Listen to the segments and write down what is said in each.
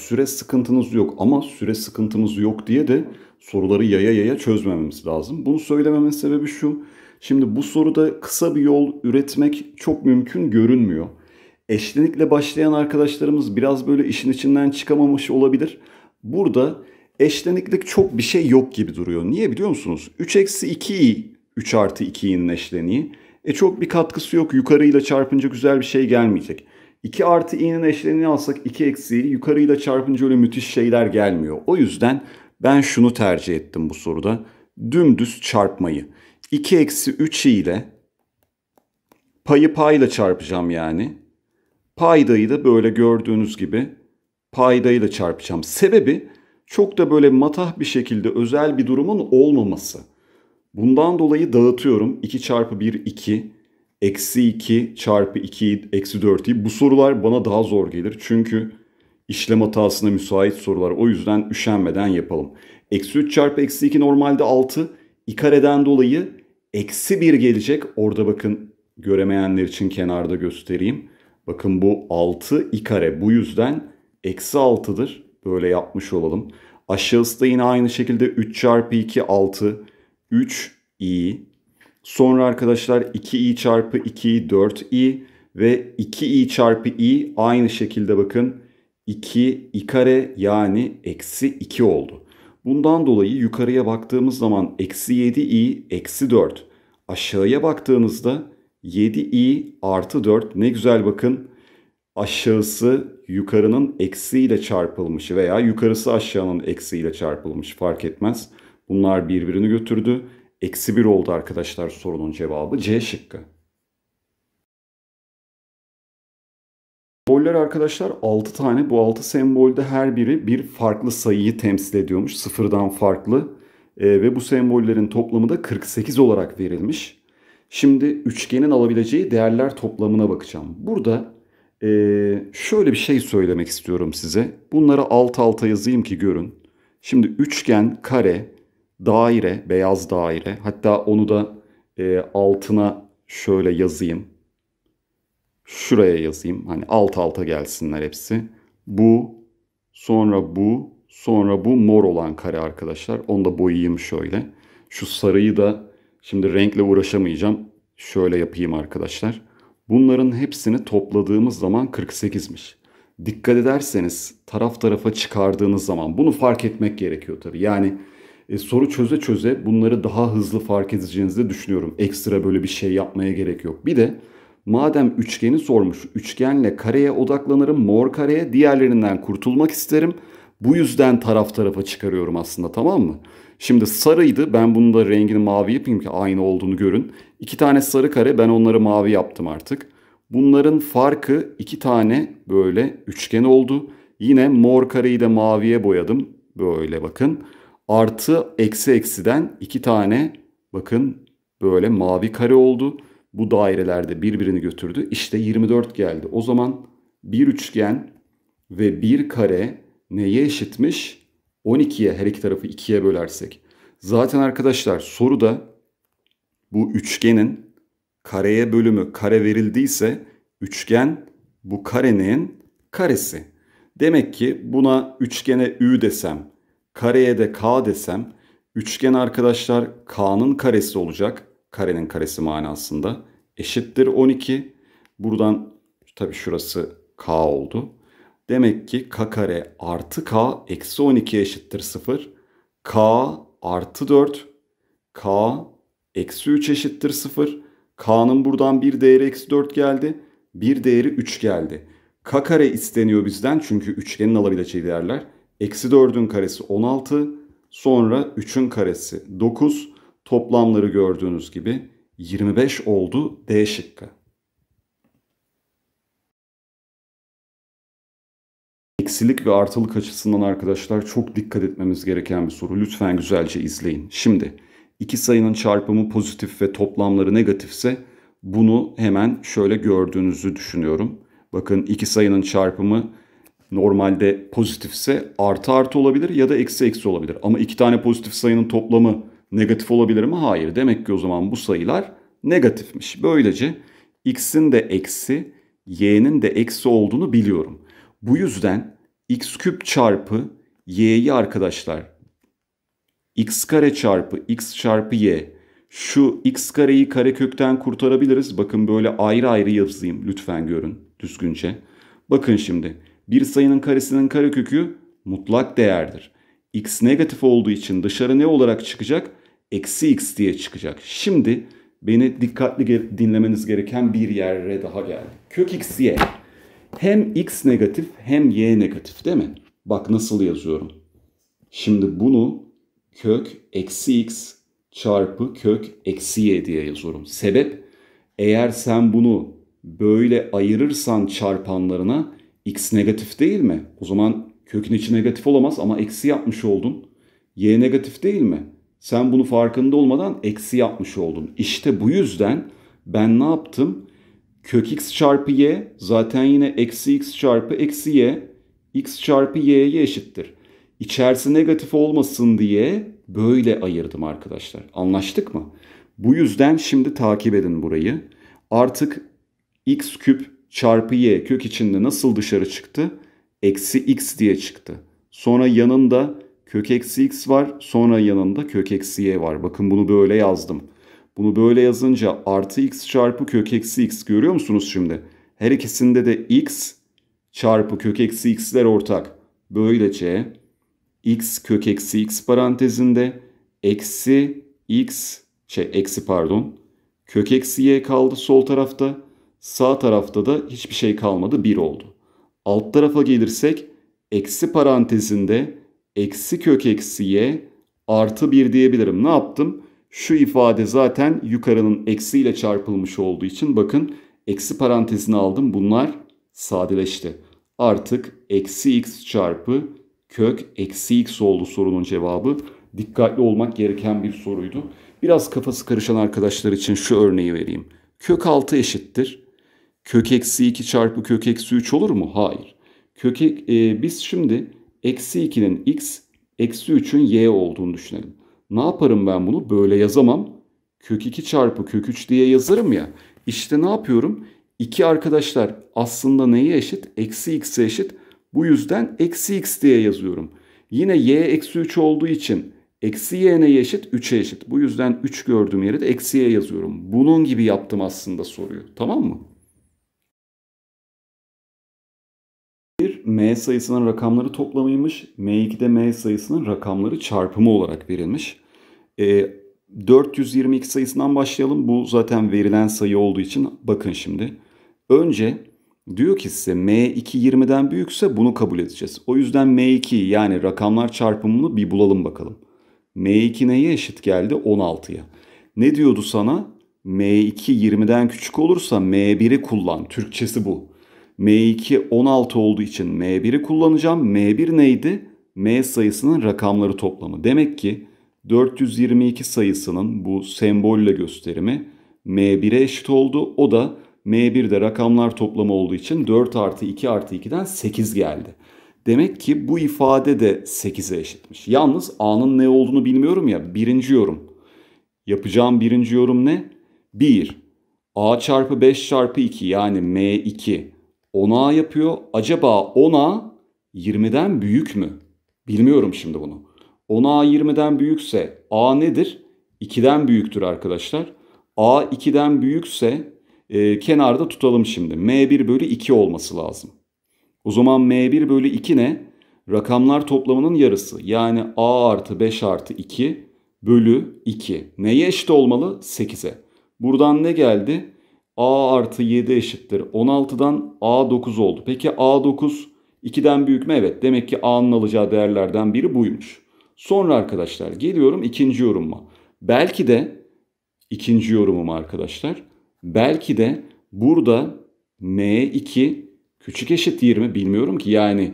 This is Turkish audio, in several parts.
Süre sıkıntınız yok ama süre sıkıntımız yok diye de soruları yaya yaya çözmememiz lazım. Bunu söylememin sebebi şu. Şimdi bu soruda kısa bir yol üretmek çok mümkün görünmüyor. Eşlenikle başlayan arkadaşlarımız biraz böyle işin içinden çıkamamış olabilir. Burada eşleniklik çok bir şey yok gibi duruyor. Niye biliyor musunuz? 3 eksi 2'yi 3 artı 2'nin eşleniği. E çok bir katkısı yok. Yukarıyla çarpınca güzel bir şey gelmeyecek. 2 artı i'nin eşleniğini alsak 2 eksi i yukarıyla çarpınca öyle müthiş şeyler gelmiyor. O yüzden ben şunu tercih ettim bu soruda. Dümdüz çarpmayı. 2 eksi 3 i ile payı payla çarpacağım yani. Paydayı da böyle gördüğünüz gibi paydayla çarpacağım. Sebebi çok da böyle matah bir şekilde özel bir durumun olmaması. Bundan dolayı dağıtıyorum. 2 çarpı 1 2 eksi 2 çarpı 2 eksi 4'i bu sorular bana daha zor gelir. Çünkü işlem hatasına müsait sorular. O yüzden üşenmeden yapalım. Eksi 3 çarpı eksi 2 normalde 6. İkareden dolayı eksi 1 gelecek. Orada bakın göremeyenler için kenarda göstereyim. Bakın bu 6 ikare. Bu yüzden eksi 6'dır. Böyle yapmış olalım. Aşağısı da yine aynı şekilde 3 çarpı 2 6. 3 i Sonra arkadaşlar 2i çarpı 2i 4i ve 2i çarpı i aynı şekilde bakın 2 i kare yani eksi 2 oldu. Bundan dolayı yukarıya baktığımız zaman eksi 7i eksi 4. Aşağıya baktığınızda 7i artı 4 ne güzel bakın aşağısı yukarının eksiyle çarpılmış veya yukarısı aşağının eksiyle çarpılmış fark etmez. Bunlar birbirini götürdü. Eksi 1 oldu arkadaşlar sorunun cevabı. C şıkkı. Semboller arkadaşlar 6 tane. Bu 6 sembolde her biri bir farklı sayıyı temsil ediyormuş. Sıfırdan farklı. E, ve bu sembollerin toplamı da 48 olarak verilmiş. Şimdi üçgenin alabileceği değerler toplamına bakacağım. Burada e, şöyle bir şey söylemek istiyorum size. Bunları alt alta yazayım ki görün. Şimdi üçgen, kare, daire, beyaz daire. Hatta onu da e, altına şöyle yazayım. Şuraya yazayım. Hani alt alta gelsinler hepsi. Bu, sonra bu, sonra bu mor olan kare arkadaşlar. Onu da boyayayım şöyle. Şu sarıyı da şimdi renkle uğraşamayacağım. Şöyle yapayım arkadaşlar. Bunların hepsini topladığımız zaman 48'miş. Dikkat ederseniz taraf tarafa çıkardığınız zaman bunu fark etmek gerekiyor tabii. Yani e, soru çöze çöze bunları daha hızlı fark edeceğinizi düşünüyorum. Ekstra böyle bir şey yapmaya gerek yok. Bir de madem üçgeni sormuş, üçgenle kareye odaklanırım, mor kareye diğerlerinden kurtulmak isterim. Bu yüzden taraf tarafa çıkarıyorum aslında tamam mı? Şimdi sarıydı ben bunu da rengini mavi yapayım ki aynı olduğunu görün. İki tane sarı kare ben onları mavi yaptım artık. Bunların farkı iki tane böyle üçgen oldu. Yine mor kareyi de maviye boyadım. Böyle bakın. Artı eksi eksiden iki tane bakın böyle mavi kare oldu. Bu dairelerde birbirini götürdü. İşte 24 geldi. O zaman bir üçgen ve bir kare neye eşitmiş? 12'ye her iki tarafı 2'ye bölersek. Zaten arkadaşlar soruda bu üçgenin kareye bölümü kare verildiyse üçgen bu karenin karesi. Demek ki buna üçgene ü desem Kareye de k desem üçgen arkadaşlar k'nın karesi olacak. Karenin karesi manasında. Eşittir 12. Buradan tabi şurası k oldu. Demek ki k kare artı k eksi 12 eşittir 0. k artı 4. k eksi 3 eşittir 0. k'nın buradan bir değeri eksi 4 geldi. Bir değeri 3 geldi. k kare isteniyor bizden çünkü üçgenin alabileceği değerler Eksi 4'ün karesi 16. Sonra 3'ün karesi 9. Toplamları gördüğünüz gibi 25 oldu D şıkkı. Eksilik ve artılık açısından arkadaşlar çok dikkat etmemiz gereken bir soru. Lütfen güzelce izleyin. Şimdi iki sayının çarpımı pozitif ve toplamları negatifse bunu hemen şöyle gördüğünüzü düşünüyorum. Bakın iki sayının çarpımı normalde pozitifse artı artı olabilir ya da eksi eksi olabilir. Ama iki tane pozitif sayının toplamı negatif olabilir mi? Hayır. Demek ki o zaman bu sayılar negatifmiş. Böylece x'in de eksi, y'nin de eksi olduğunu biliyorum. Bu yüzden x küp çarpı y'yi arkadaşlar x kare çarpı x çarpı y şu x kareyi karekökten kurtarabiliriz. Bakın böyle ayrı ayrı yazayım lütfen görün düzgünce. Bakın şimdi bir sayının karesinin karekökü mutlak değerdir. X negatif olduğu için dışarı ne olarak çıkacak? Eksi x diye çıkacak. Şimdi beni dikkatli dinlemeniz gereken bir yere daha geldi. Kök x y. Hem x negatif hem y negatif değil mi? Bak nasıl yazıyorum. Şimdi bunu kök eksi x çarpı kök eksi y diye yazıyorum. Sebep eğer sen bunu böyle ayırırsan çarpanlarına x negatif değil mi? O zaman kökün içi negatif olamaz ama eksi yapmış oldun. y negatif değil mi? Sen bunu farkında olmadan eksi yapmış oldun. İşte bu yüzden ben ne yaptım? Kök x çarpı y zaten yine eksi x çarpı eksi y x çarpı y'ye eşittir. İçerisi negatif olmasın diye böyle ayırdım arkadaşlar. Anlaştık mı? Bu yüzden şimdi takip edin burayı. Artık x küp çarpı y kök içinde nasıl dışarı çıktı? Eksi x diye çıktı. Sonra yanında kök eksi x var. Sonra yanında kök eksi y var. Bakın bunu böyle yazdım. Bunu böyle yazınca artı x çarpı kök eksi x görüyor musunuz şimdi? Her ikisinde de x çarpı kök eksi x'ler ortak. Böylece x kök eksi x parantezinde eksi x şey eksi pardon kök eksi y kaldı sol tarafta. Sağ tarafta da hiçbir şey kalmadı 1 oldu. Alt tarafa gelirsek eksi parantezinde eksi kök eksi y artı 1 diyebilirim. Ne yaptım? Şu ifade zaten yukarının eksiyle çarpılmış olduğu için bakın eksi parantezini aldım. Bunlar sadeleşti. Artık eksi x çarpı kök eksi x oldu sorunun cevabı. Dikkatli olmak gereken bir soruydu. Biraz kafası karışan arkadaşlar için şu örneği vereyim. Kök 6 eşittir kök eksi 2 çarpı kök eksi 3 olur mu? Hayır. Kök, e, biz şimdi eksi 2'nin x, eksi 3'ün y olduğunu düşünelim. Ne yaparım ben bunu? Böyle yazamam. Kök 2 çarpı kök 3 diye yazarım ya. İşte ne yapıyorum? 2 arkadaşlar aslında neye eşit? Eksi x'e eşit. Bu yüzden eksi x diye yazıyorum. Yine y eksi 3 olduğu için eksi y neye eşit? 3'e eşit. Bu yüzden 3 gördüğüm yeri de eksi y yazıyorum. Bunun gibi yaptım aslında soruyu. Tamam mı? M sayısının rakamları toplamıymış. M2'de M sayısının rakamları çarpımı olarak verilmiş. E, 422 sayısından başlayalım. Bu zaten verilen sayı olduğu için bakın şimdi. Önce diyor ki size M2 20'den büyükse bunu kabul edeceğiz. O yüzden M2 yani rakamlar çarpımını bir bulalım bakalım. M2 neye eşit geldi? 16'ya. Ne diyordu sana? M2 20'den küçük olursa M1'i kullan. Türkçesi bu. M2 16 olduğu için M1'i kullanacağım. M1 neydi? M sayısının rakamları toplamı. Demek ki 422 sayısının bu sembolle gösterimi M1'e eşit oldu. O da M1'de rakamlar toplamı olduğu için 4 artı 2 artı 2'den 8 geldi. Demek ki bu ifade de 8'e eşitmiş. Yalnız A'nın ne olduğunu bilmiyorum ya. Birinci yorum. Yapacağım birinci yorum ne? 1. A çarpı 5 çarpı 2 yani M2 10 yapıyor. Acaba 10A 20'den büyük mü? Bilmiyorum şimdi bunu. 10A 20'den büyükse A nedir? 2'den büyüktür arkadaşlar. A 2'den büyükse e, kenarda tutalım şimdi. M1 bölü 2 olması lazım. O zaman M1 bölü 2 ne? Rakamlar toplamının yarısı. Yani A artı 5 artı 2 bölü 2. Neye eşit olmalı? 8'e. Buradan ne geldi? A artı 7 eşittir. 16'dan A9 oldu. Peki A9 2'den büyük mü? Evet. Demek ki A'nın alacağı değerlerden biri buymuş. Sonra arkadaşlar geliyorum ikinci yorumuma. Belki de ikinci yorumum arkadaşlar. Belki de burada M2 küçük eşit 20 bilmiyorum ki yani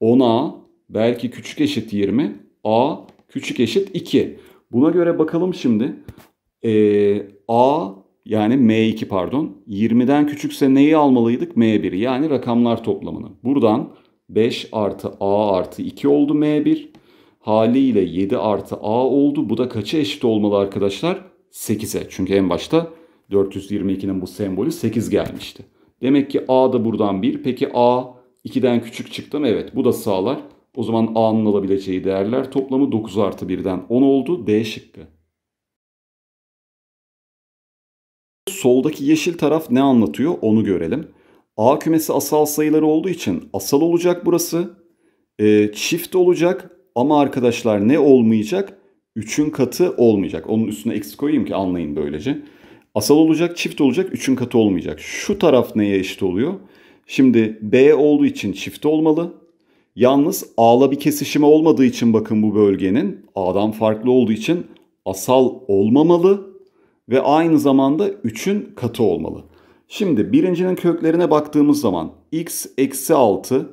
10A belki küçük eşit 20 A küçük eşit 2. Buna göre bakalım şimdi. Ee, A yani M2 pardon. 20'den küçükse neyi almalıydık? M1 yani rakamlar toplamını. Buradan 5 artı A artı 2 oldu M1. Haliyle 7 artı A oldu. Bu da kaça eşit olmalı arkadaşlar? 8'e. Çünkü en başta 422'nin bu sembolü 8 gelmişti. Demek ki A da buradan 1. Peki A 2'den küçük çıktı mı? Evet bu da sağlar. O zaman A'nın alabileceği değerler toplamı 9 artı 1'den 10 oldu. D şıkkı. Soldaki yeşil taraf ne anlatıyor onu görelim. A kümesi asal sayıları olduğu için asal olacak burası. E, çift olacak ama arkadaşlar ne olmayacak? 3'ün katı olmayacak. Onun üstüne eksi koyayım ki anlayın böylece. Asal olacak, çift olacak, 3'ün katı olmayacak. Şu taraf neye eşit oluyor? Şimdi B olduğu için çift olmalı. Yalnız A'la bir kesişimi olmadığı için bakın bu bölgenin A'dan farklı olduğu için asal olmamalı ve aynı zamanda 3'ün katı olmalı. Şimdi birincinin köklerine baktığımız zaman x eksi 6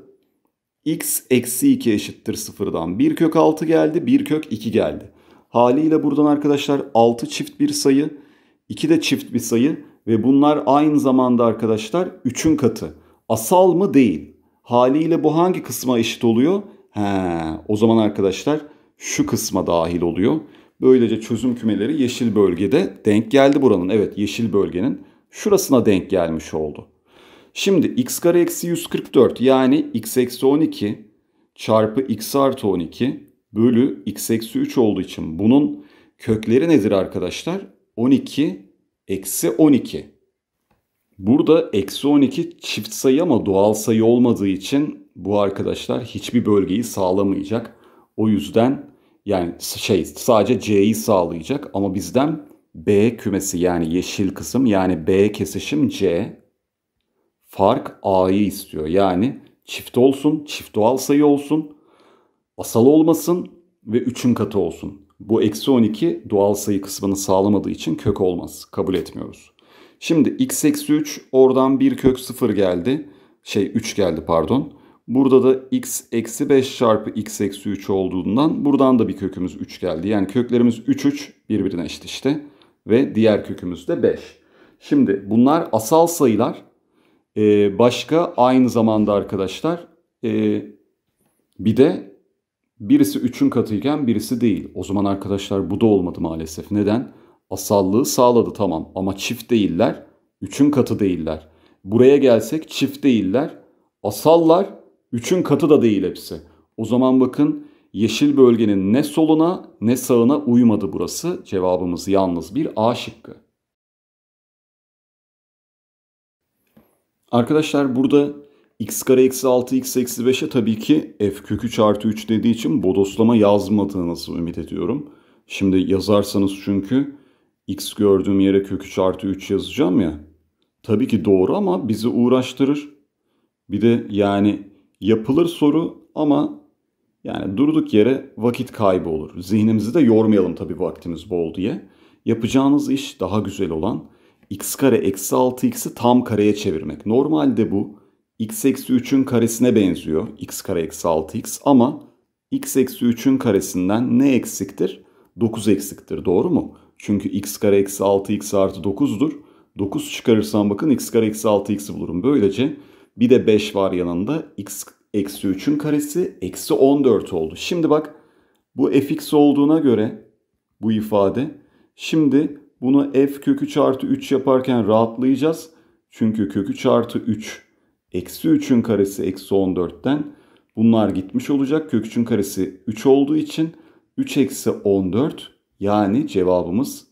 x eksi 2 eşittir sıfırdan. bir kök 6 geldi bir kök 2 geldi. Haliyle buradan arkadaşlar 6 çift bir sayı 2 de çift bir sayı ve bunlar aynı zamanda arkadaşlar 3'ün katı. Asal mı değil. Haliyle bu hangi kısma eşit oluyor? He, o zaman arkadaşlar şu kısma dahil oluyor. Böylece çözüm kümeleri yeşil bölgede denk geldi buranın. Evet yeşil bölgenin şurasına denk gelmiş oldu. Şimdi x kare eksi 144 yani x eksi 12 çarpı x artı 12 bölü x eksi 3 olduğu için bunun kökleri nedir arkadaşlar? 12 eksi 12. Burada eksi 12 çift sayı ama doğal sayı olmadığı için bu arkadaşlar hiçbir bölgeyi sağlamayacak. O yüzden yani şey sadece C'yi sağlayacak ama bizden B kümesi yani yeşil kısım yani B kesişim C fark A'yı istiyor. Yani çift olsun, çift doğal sayı olsun, asal olmasın ve 3'ün katı olsun. Bu eksi 12 doğal sayı kısmını sağlamadığı için kök olmaz. Kabul etmiyoruz. Şimdi x eksi 3 oradan bir kök 0 geldi. Şey 3 geldi pardon. Burada da x eksi 5 çarpı x eksi 3 olduğundan buradan da bir kökümüz 3 geldi. Yani köklerimiz 3 3 birbirine eşit işte. Ve diğer kökümüz de 5. Şimdi bunlar asal sayılar. Ee, başka aynı zamanda arkadaşlar e, bir de birisi 3'ün katıyken birisi değil. O zaman arkadaşlar bu da olmadı maalesef. Neden? Asallığı sağladı tamam ama çift değiller. 3'ün katı değiller. Buraya gelsek çift değiller. Asallar Üçün katı da değil hepsi. O zaman bakın yeşil bölgenin ne soluna ne sağına uymadı burası. Cevabımız yalnız bir A şıkkı. Arkadaşlar burada x kare eksi 6 x eksi 5'e tabii ki f kökü 3 artı 3 dediği için bodoslama yazmadığınızı ümit ediyorum. Şimdi yazarsanız çünkü x gördüğüm yere kökü 3 artı 3 yazacağım ya. Tabii ki doğru ama bizi uğraştırır. Bir de yani yapılır soru ama yani durduk yere vakit kaybı olur. Zihnimizi de yormayalım tabii vaktimiz bol diye. Yapacağınız iş daha güzel olan x kare eksi 6x'i tam kareye çevirmek. Normalde bu x eksi 3'ün karesine benziyor. x kare eksi 6x ama x eksi 3'ün karesinden ne eksiktir? 9 eksiktir doğru mu? Çünkü x kare eksi 6x artı 9'dur. 9 çıkarırsam bakın x kare eksi 6x'i bulurum. Böylece bir de 5 var yanında. X eksi 3'ün karesi eksi 14 oldu. Şimdi bak bu fx olduğuna göre bu ifade. Şimdi bunu f kökü artı 3 yaparken rahatlayacağız. Çünkü kökü artı 3 eksi 3'ün karesi eksi 14'ten bunlar gitmiş olacak. Kök 3'ün karesi 3 olduğu için 3 eksi 14 yani cevabımız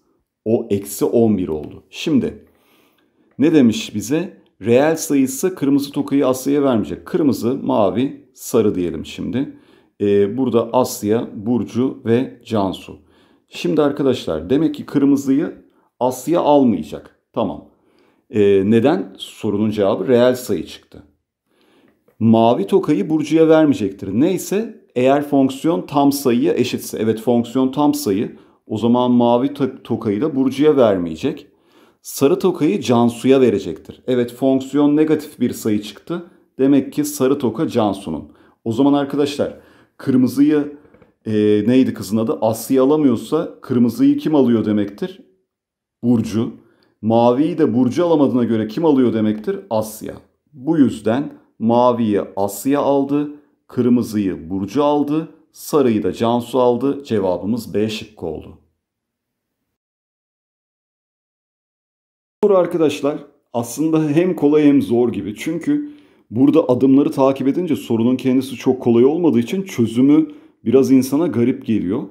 o eksi 11 oldu. Şimdi ne demiş bize? Reel sayısı kırmızı tokayı Asya'ya vermeyecek. Kırmızı, mavi, sarı diyelim şimdi. Ee, burada Asya, Burcu ve Cansu. Şimdi arkadaşlar demek ki kırmızıyı Asya almayacak. Tamam. Ee, neden? Sorunun cevabı reel sayı çıktı. Mavi tokayı Burcu'ya vermeyecektir. Neyse eğer fonksiyon tam sayıya eşitse. Evet fonksiyon tam sayı. O zaman mavi tokayı da Burcu'ya vermeyecek. Sarı tokayı Cansu'ya verecektir. Evet fonksiyon negatif bir sayı çıktı. Demek ki sarı toka Cansu'nun. O zaman arkadaşlar kırmızıyı e, neydi kızın adı? Asya alamıyorsa kırmızıyı kim alıyor demektir? Burcu. Maviyi de Burcu alamadığına göre kim alıyor demektir? Asya. Bu yüzden maviyi Asya aldı, kırmızıyı Burcu aldı, sarıyı da Cansu aldı. Cevabımız B şıkkı oldu. Soru arkadaşlar aslında hem kolay hem zor gibi. Çünkü burada adımları takip edince sorunun kendisi çok kolay olmadığı için çözümü biraz insana garip geliyor.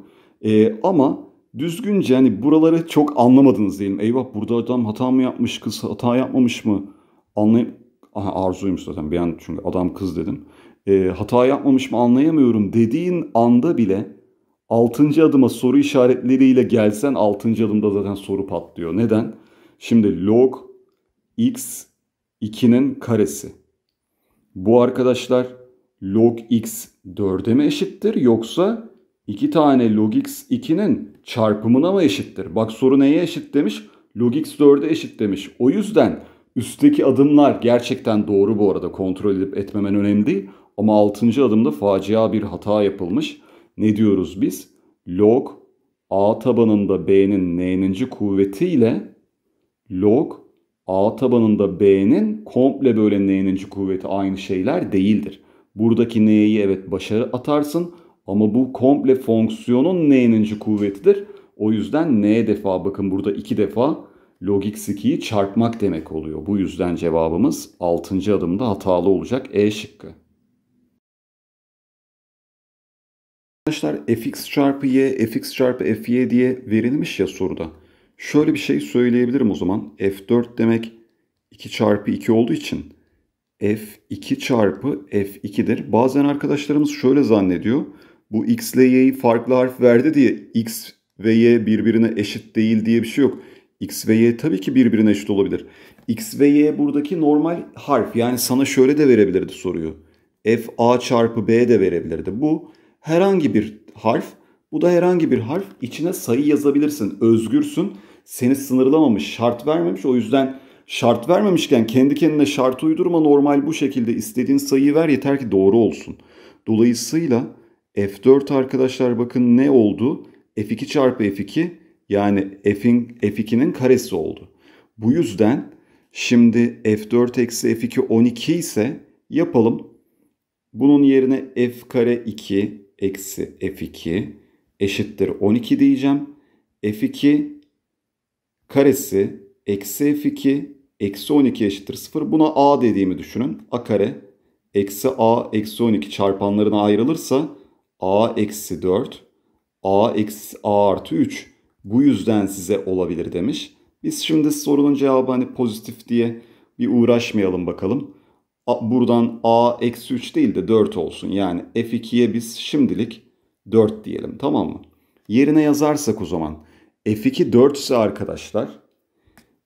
Ee, ama düzgünce hani buraları çok anlamadınız diyelim. Eyvah burada adam hata mı yapmış kız hata yapmamış mı? Anlayıp Aha, arzuymuş zaten bir an çünkü adam kız dedim. Ee, hata yapmamış mı anlayamıyorum dediğin anda bile 6. adıma soru işaretleriyle gelsen 6. adımda zaten soru patlıyor. Neden? Şimdi log x 2'nin karesi. Bu arkadaşlar log x 4'e mi eşittir yoksa 2 tane log x 2'nin çarpımına mı eşittir? Bak soru neye eşit demiş? Log x 4'e eşit demiş. O yüzden üstteki adımlar gerçekten doğru bu arada. Kontrol edip etmemen önemli değil. Ama 6. adımda facia bir hata yapılmış. Ne diyoruz biz? Log a tabanında b'nin n'ninci kuvvetiyle log a tabanında b'nin komple böyle n'ninci kuvveti aynı şeyler değildir. Buradaki n'yi evet başarı atarsın ama bu komple fonksiyonun n'ninci kuvvetidir. O yüzden n defa bakın burada iki defa log x 2'yi çarpmak demek oluyor. Bu yüzden cevabımız 6. adımda hatalı olacak E şıkkı. Arkadaşlar fx çarpı y, fx çarpı fy diye verilmiş ya soruda. Şöyle bir şey söyleyebilirim o zaman. F4 demek 2 çarpı 2 olduğu için F2 çarpı F2'dir. Bazen arkadaşlarımız şöyle zannediyor. Bu X ile Y'yi farklı harf verdi diye X ve Y birbirine eşit değil diye bir şey yok. X ve Y tabii ki birbirine eşit olabilir. X ve Y buradaki normal harf. Yani sana şöyle de verebilirdi soruyu. F A çarpı B de verebilirdi. Bu herhangi bir harf. Bu da herhangi bir harf. İçine sayı yazabilirsin. Özgürsün seni sınırlamamış, şart vermemiş. O yüzden şart vermemişken kendi kendine şart uydurma normal bu şekilde istediğin sayıyı ver yeter ki doğru olsun. Dolayısıyla F4 arkadaşlar bakın ne oldu? F2 çarpı F2 yani F'in, F2'nin karesi oldu. Bu yüzden şimdi F4 eksi F2 12 ise yapalım. Bunun yerine F kare 2 eksi F2 eşittir 12 diyeceğim. F2 karesi eksi f2 eksi 12 eşittir 0. Buna a dediğimi düşünün. a kare eksi a eksi 12 çarpanlarına ayrılırsa a eksi 4 a eksi a artı 3 bu yüzden size olabilir demiş. Biz şimdi sorunun cevabı hani pozitif diye bir uğraşmayalım bakalım. A, buradan a eksi 3 değil de 4 olsun. Yani f2'ye biz şimdilik 4 diyelim tamam mı? Yerine yazarsak o zaman F2 4 ise arkadaşlar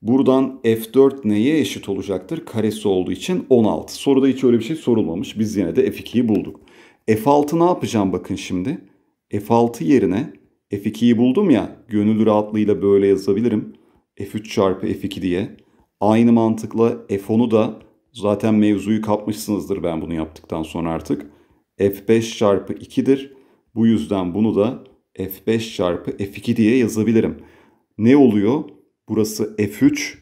buradan F4 neye eşit olacaktır? Karesi olduğu için 16. Soruda hiç öyle bir şey sorulmamış. Biz yine de F2'yi bulduk. F6 ne yapacağım bakın şimdi. F6 yerine F2'yi buldum ya gönül rahatlığıyla böyle yazabilirim. F3 çarpı F2 diye. Aynı mantıkla F10'u da zaten mevzuyu kapmışsınızdır ben bunu yaptıktan sonra artık. F5 çarpı 2'dir. Bu yüzden bunu da F5 çarpı F2 diye yazabilirim. Ne oluyor? Burası F3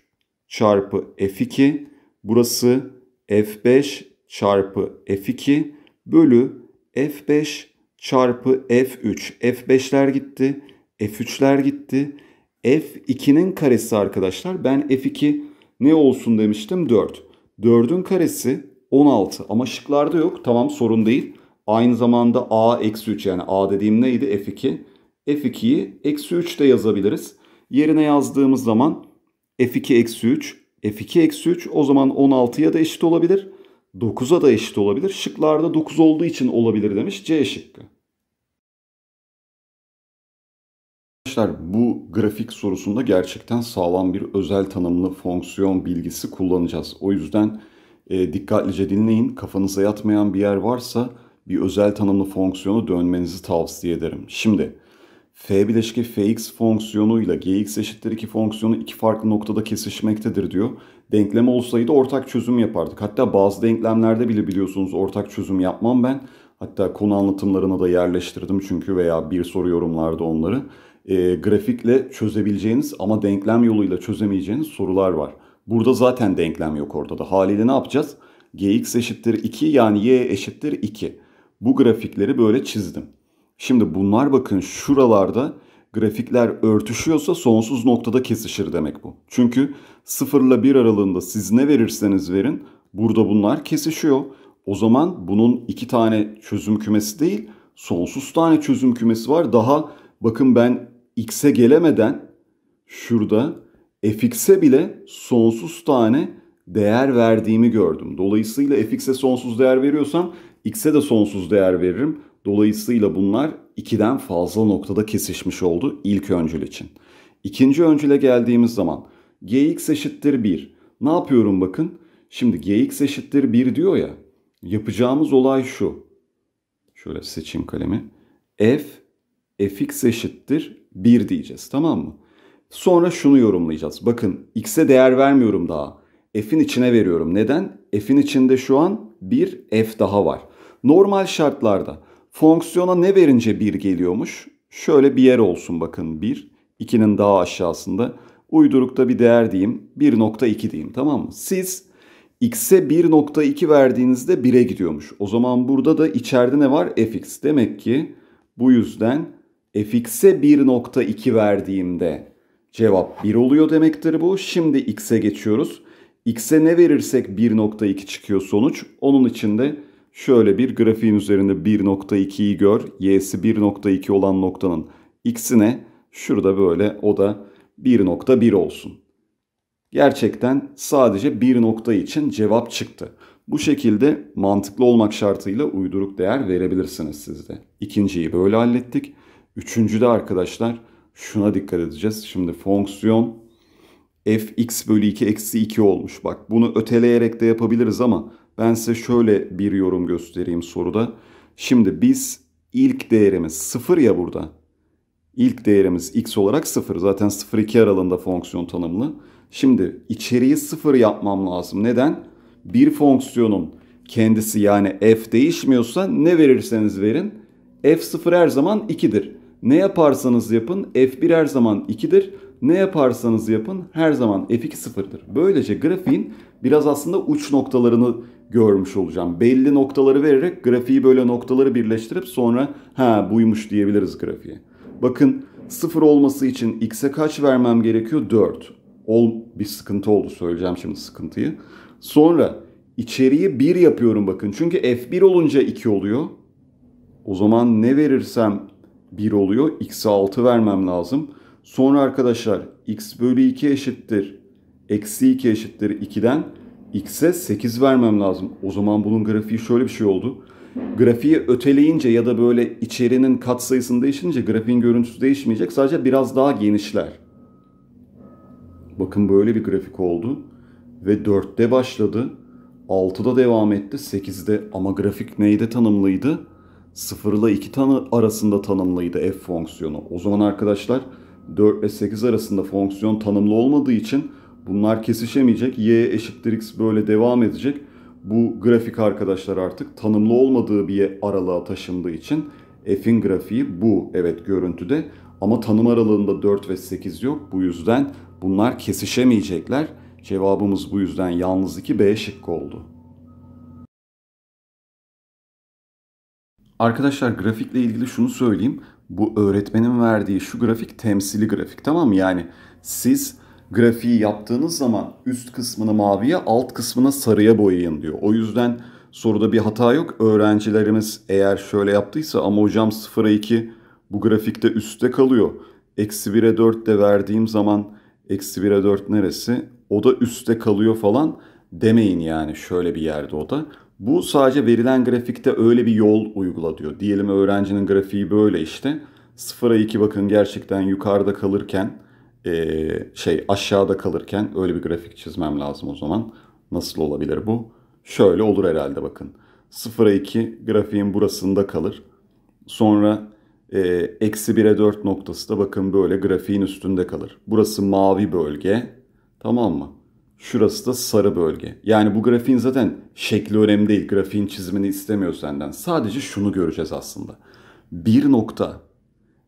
çarpı F2. Burası F5 çarpı F2 bölü F5 çarpı F3. F5'ler gitti. F3'ler gitti. F2'nin karesi arkadaşlar. Ben F2 ne olsun demiştim? 4. 4'ün karesi 16 ama şıklarda yok. Tamam sorun değil. Aynı zamanda a eksi 3 yani a dediğim neydi? F2. F2'yi eksi 3 de yazabiliriz. Yerine yazdığımız zaman F2 eksi 3. F2 eksi 3 o zaman 16'ya da eşit olabilir. 9'a da eşit olabilir. Şıklarda 9 olduğu için olabilir demiş C şıkkı. Arkadaşlar bu grafik sorusunda gerçekten sağlam bir özel tanımlı fonksiyon bilgisi kullanacağız. O yüzden e, dikkatlice dinleyin. Kafanıza yatmayan bir yer varsa bir özel tanımlı fonksiyonu dönmenizi tavsiye ederim. Şimdi f bileşke fx fonksiyonuyla gx eşittir 2 fonksiyonu iki farklı noktada kesişmektedir diyor. Denklem olsaydı ortak çözüm yapardık. Hatta bazı denklemlerde bile biliyorsunuz ortak çözüm yapmam ben. Hatta konu anlatımlarına da yerleştirdim çünkü veya bir soru yorumlarda onları. E, grafikle çözebileceğiniz ama denklem yoluyla çözemeyeceğiniz sorular var. Burada zaten denklem yok ortada. Haliyle ne yapacağız? gx eşittir 2 yani y eşittir 2 bu grafikleri böyle çizdim. Şimdi bunlar bakın şuralarda grafikler örtüşüyorsa sonsuz noktada kesişir demek bu. Çünkü 0 ile 1 aralığında siz ne verirseniz verin burada bunlar kesişiyor. O zaman bunun iki tane çözüm kümesi değil sonsuz tane çözüm kümesi var. Daha bakın ben x'e gelemeden şurada fx'e bile sonsuz tane değer verdiğimi gördüm. Dolayısıyla fx'e sonsuz değer veriyorsam X'e de sonsuz değer veririm. Dolayısıyla bunlar 2'den fazla noktada kesişmiş oldu ilk öncül için. İkinci öncüle geldiğimiz zaman gx eşittir 1. Ne yapıyorum bakın? Şimdi gx eşittir 1 diyor ya. Yapacağımız olay şu. Şöyle seçeyim kalemi. f fx eşittir 1 diyeceğiz tamam mı? Sonra şunu yorumlayacağız. Bakın x'e değer vermiyorum daha. f'in içine veriyorum. Neden? f'in içinde şu an bir f daha var. Normal şartlarda fonksiyona ne verince 1 geliyormuş? Şöyle bir yer olsun bakın 1. 2'nin daha aşağısında. Uydurukta bir değer diyeyim. 1.2 diyeyim tamam mı? Siz x'e 1.2 verdiğinizde 1'e gidiyormuş. O zaman burada da içeride ne var? fx. Demek ki bu yüzden fx'e 1.2 verdiğimde cevap 1 oluyor demektir bu. Şimdi x'e geçiyoruz. x'e ne verirsek 1.2 çıkıyor sonuç. Onun için de Şöyle bir grafiğin üzerinde 1.2'yi gör. Y'si 1.2 olan noktanın x'ine şurada böyle o da 1.1 olsun. Gerçekten sadece bir nokta için cevap çıktı. Bu şekilde mantıklı olmak şartıyla uyduruk değer verebilirsiniz siz de. İkinciyi böyle hallettik. Üçüncüde arkadaşlar şuna dikkat edeceğiz. Şimdi fonksiyon f x bölü 2 eksi 2 olmuş. Bak bunu öteleyerek de yapabiliriz ama ben size şöyle bir yorum göstereyim soruda. Şimdi biz ilk değerimiz sıfır ya burada. İlk değerimiz x olarak sıfır Zaten 0-2 aralığında fonksiyon tanımlı. Şimdi içeriği sıfır yapmam lazım. Neden? Bir fonksiyonun kendisi yani f değişmiyorsa ne verirseniz verin f sıfır her zaman 2'dir. Ne yaparsanız yapın f1 her zaman 2'dir. Ne yaparsanız yapın her zaman f2 sıfırdır. Böylece grafiğin biraz aslında uç noktalarını görmüş olacağım. Belli noktaları vererek grafiği böyle noktaları birleştirip sonra ha buymuş diyebiliriz grafiğe. Bakın sıfır olması için x'e kaç vermem gerekiyor? 4. Ol, bir sıkıntı oldu söyleyeceğim şimdi sıkıntıyı. Sonra içeriği 1 yapıyorum bakın. Çünkü f1 olunca 2 oluyor. O zaman ne verirsem 1 oluyor. X'e 6 vermem lazım. Sonra arkadaşlar x bölü 2 eşittir. Eksi 2 eşittir 2'den x'e 8 vermem lazım. O zaman bunun grafiği şöyle bir şey oldu. Grafiği öteleyince ya da böyle içerinin kat sayısını değişince grafiğin görüntüsü değişmeyecek. Sadece biraz daha genişler. Bakın böyle bir grafik oldu. Ve 4'te başladı. 6'da devam etti. 8'de ama grafik neyde tanımlıydı? 0 ile 2 tanı arasında tanımlıydı f fonksiyonu. O zaman arkadaşlar 4 ve 8 arasında fonksiyon tanımlı olmadığı için Bunlar kesişemeyecek. Y eşittir x böyle devam edecek. Bu grafik arkadaşlar artık tanımlı olmadığı bir aralığa taşındığı için f'in grafiği bu evet görüntüde. Ama tanım aralığında 4 ve 8 yok. Bu yüzden bunlar kesişemeyecekler. Cevabımız bu yüzden yalnız 2 B şıkkı oldu. Arkadaşlar grafikle ilgili şunu söyleyeyim. Bu öğretmenin verdiği şu grafik temsili grafik tamam mı? Yani siz grafiği yaptığınız zaman üst kısmını maviye, alt kısmını sarıya boyayın diyor. O yüzden soruda bir hata yok. Öğrencilerimiz eğer şöyle yaptıysa ama hocam 0'a 2 bu grafikte üstte kalıyor. Eksi 1'e 4 de verdiğim zaman eksi 1'e 4 neresi? O da üstte kalıyor falan demeyin yani şöyle bir yerde o da. Bu sadece verilen grafikte öyle bir yol uygula diyor. Diyelim öğrencinin grafiği böyle işte. 0'a 2 bakın gerçekten yukarıda kalırken e, şey aşağıda kalırken öyle bir grafik çizmem lazım o zaman. Nasıl olabilir bu? Şöyle olur herhalde bakın. 0'a 2 grafiğin burasında kalır. Sonra e, eksi 1'e 4 noktası da bakın böyle grafiğin üstünde kalır. Burası mavi bölge tamam mı? Şurası da sarı bölge. Yani bu grafiğin zaten şekli önemli değil. Grafiğin çizimini istemiyor senden. Sadece şunu göreceğiz aslında. Bir nokta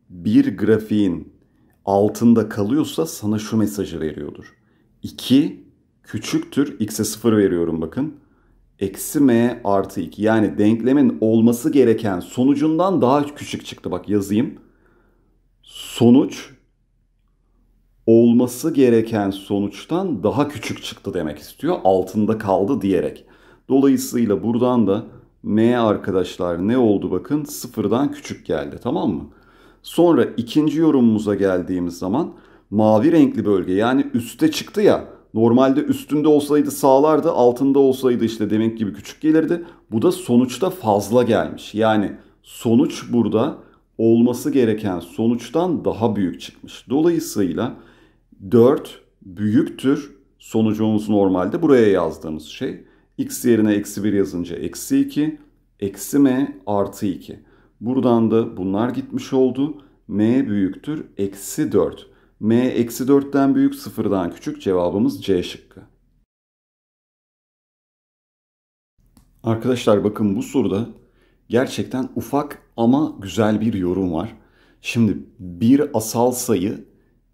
bir grafiğin altında kalıyorsa sana şu mesajı veriyordur. 2 küçüktür x'e 0 veriyorum bakın. Eksi m artı 2 yani denklemin olması gereken sonucundan daha küçük çıktı. Bak yazayım. Sonuç olması gereken sonuçtan daha küçük çıktı demek istiyor. Altında kaldı diyerek. Dolayısıyla buradan da m arkadaşlar ne oldu bakın sıfırdan küçük geldi tamam mı? Sonra ikinci yorumumuza geldiğimiz zaman mavi renkli bölge yani üste çıktı ya. Normalde üstünde olsaydı sağlardı, altında olsaydı işte demek gibi küçük gelirdi. Bu da sonuçta fazla gelmiş. Yani sonuç burada olması gereken sonuçtan daha büyük çıkmış. Dolayısıyla 4 büyüktür sonucumuz normalde buraya yazdığımız şey. X yerine eksi 1 yazınca eksi 2, eksi m artı 2. Buradan da bunlar gitmiş oldu. M büyüktür eksi 4. M eksi 4'ten büyük sıfırdan küçük cevabımız C şıkkı. Arkadaşlar bakın bu soruda gerçekten ufak ama güzel bir yorum var. Şimdi bir asal sayı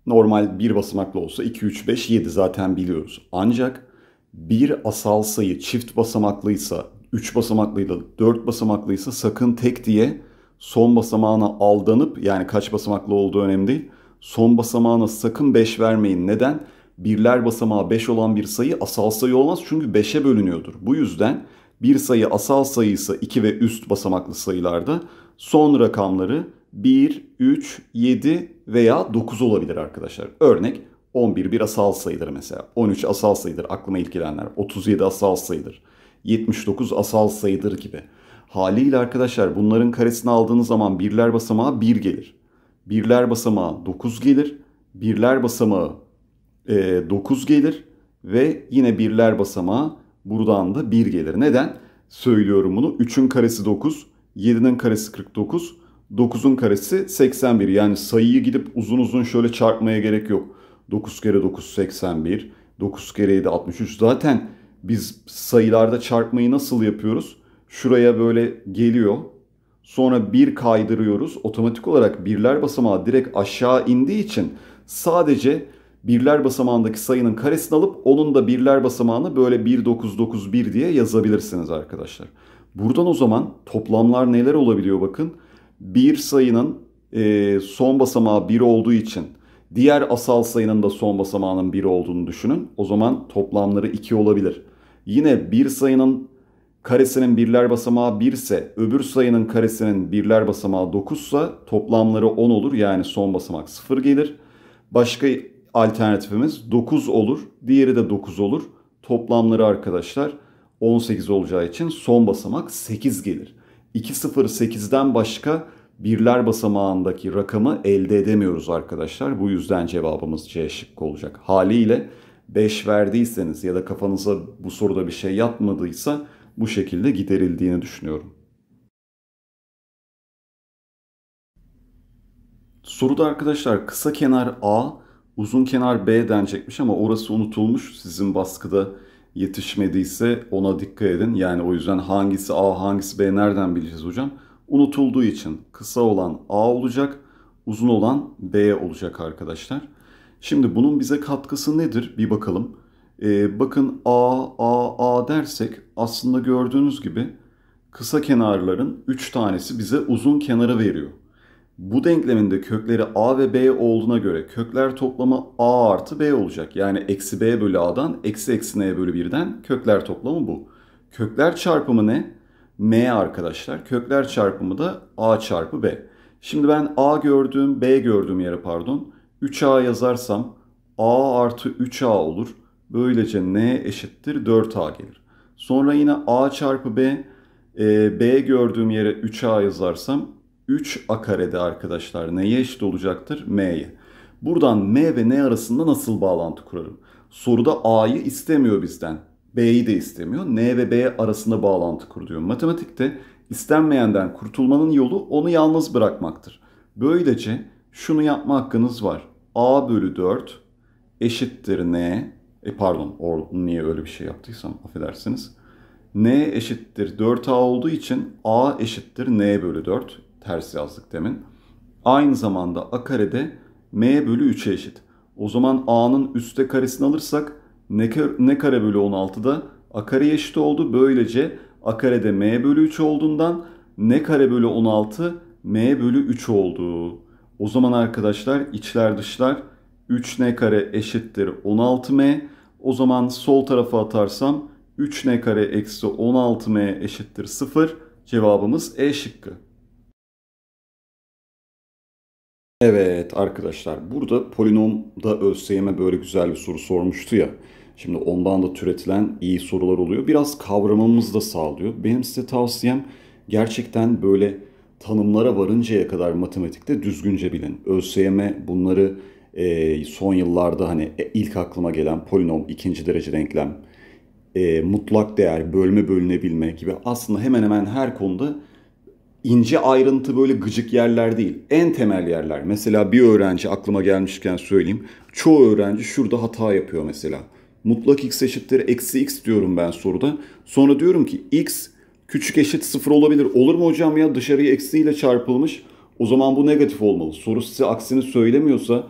normal bir basamaklı olsa 2, 3, 5, 7 zaten biliyoruz. Ancak bir asal sayı çift basamaklıysa, 3 basamaklıysa, 4 basamaklıysa sakın tek diye son basamağına aldanıp yani kaç basamaklı olduğu önemli değil. Son basamağına sakın 5 vermeyin. Neden? Birler basamağı 5 olan bir sayı asal sayı olmaz çünkü 5'e bölünüyordur. Bu yüzden bir sayı asal sayıysa 2 ve üst basamaklı sayılarda son rakamları 1, 3, 7 veya 9 olabilir arkadaşlar. Örnek 11 bir asal sayıdır mesela. 13 asal sayıdır aklıma ilk gelenler. 37 asal sayıdır. 79 asal sayıdır gibi. Haliyle arkadaşlar bunların karesini aldığınız zaman birler basamağı 1 bir gelir. Birler basamağı 9 gelir. Birler basamağı 9 e, gelir. Ve yine birler basamağı buradan da 1 gelir. Neden? Söylüyorum bunu. 3'ün karesi 9, 7'nin karesi 49, 9'un karesi 81. Yani sayıyı gidip uzun uzun şöyle çarpmaya gerek yok. 9 kere 9 81, 9 kere 7 63. Zaten biz sayılarda çarpmayı nasıl yapıyoruz? şuraya böyle geliyor. Sonra bir kaydırıyoruz. Otomatik olarak birler basamağı direkt aşağı indiği için sadece birler basamağındaki sayının karesini alıp onun da birler basamağını böyle 1991 diye yazabilirsiniz arkadaşlar. Buradan o zaman toplamlar neler olabiliyor bakın. Bir sayının e, son basamağı 1 olduğu için diğer asal sayının da son basamağının 1 olduğunu düşünün. O zaman toplamları 2 olabilir. Yine bir sayının karesinin birler basamağı 1 ise öbür sayının karesinin birler basamağı 9 ise toplamları 10 olur. Yani son basamak 0 gelir. Başka alternatifimiz 9 olur. Diğeri de 9 olur. Toplamları arkadaşlar 18 olacağı için son basamak 8 gelir. 2 0 8'den başka birler basamağındaki rakamı elde edemiyoruz arkadaşlar. Bu yüzden cevabımız C şıkkı olacak. Haliyle 5 verdiyseniz ya da kafanıza bu soruda bir şey yapmadıysa bu şekilde giderildiğini düşünüyorum. Soruda arkadaşlar kısa kenar A, uzun kenar B denecekmiş ama orası unutulmuş. Sizin baskıda yetişmediyse ona dikkat edin. Yani o yüzden hangisi A hangisi B nereden bileceğiz hocam? Unutulduğu için kısa olan A olacak, uzun olan B olacak arkadaşlar. Şimdi bunun bize katkısı nedir? Bir bakalım. E, bakın A, A, A dersek aslında gördüğünüz gibi kısa kenarların 3 tanesi bize uzun kenarı veriyor. Bu denkleminde kökleri A ve B olduğuna göre kökler toplamı A artı B olacak. Yani eksi B bölü A'dan eksi eksi N bölü 1'den kökler toplamı bu. Kökler çarpımı ne? M arkadaşlar. Kökler çarpımı da A çarpı B. Şimdi ben A gördüğüm, B gördüğüm yere pardon. 3A yazarsam A artı 3A olur. Böylece n eşittir 4a gelir. Sonra yine a çarpı b, e, b gördüğüm yere 3a yazarsam 3a karede arkadaşlar neye eşit olacaktır? m'ye. Buradan m ve n arasında nasıl bağlantı kurarım? Soruda a'yı istemiyor bizden. B'yi de istemiyor. N ve B arasında bağlantı kur diyor. Matematikte istenmeyenden kurtulmanın yolu onu yalnız bırakmaktır. Böylece şunu yapma hakkınız var. A bölü 4 eşittir N e pardon Orhun niye öyle bir şey yaptıysam affedersiniz. N eşittir 4A olduğu için A eşittir N bölü 4. Ters yazdık demin. Aynı zamanda A kare de M bölü 3'e eşit. O zaman A'nın üste karesini alırsak ne, ne kare bölü 16'da A kare eşit oldu. Böylece A kare de M bölü 3 olduğundan N kare bölü 16 M bölü 3 oldu. O zaman arkadaşlar içler dışlar 3N kare eşittir 16M. O zaman sol tarafa atarsam 3n kare eksi 16m eşittir 0. Cevabımız E şıkkı. Evet arkadaşlar burada polinomda ÖSYM böyle güzel bir soru sormuştu ya. Şimdi ondan da türetilen iyi sorular oluyor. Biraz kavramamız da sağlıyor. Benim size tavsiyem gerçekten böyle tanımlara varıncaya kadar matematikte düzgünce bilin. ÖSYM bunları e, son yıllarda hani e, ilk aklıma gelen polinom, ikinci derece denklem, e, mutlak değer, bölme bölünebilme gibi aslında hemen hemen her konuda ince ayrıntı böyle gıcık yerler değil. En temel yerler. Mesela bir öğrenci aklıma gelmişken söyleyeyim. Çoğu öğrenci şurada hata yapıyor mesela. Mutlak x eşittir eksi x diyorum ben soruda. Sonra diyorum ki x küçük eşit sıfır olabilir. Olur mu hocam ya dışarıya eksiyle çarpılmış. O zaman bu negatif olmalı. Soru size aksini söylemiyorsa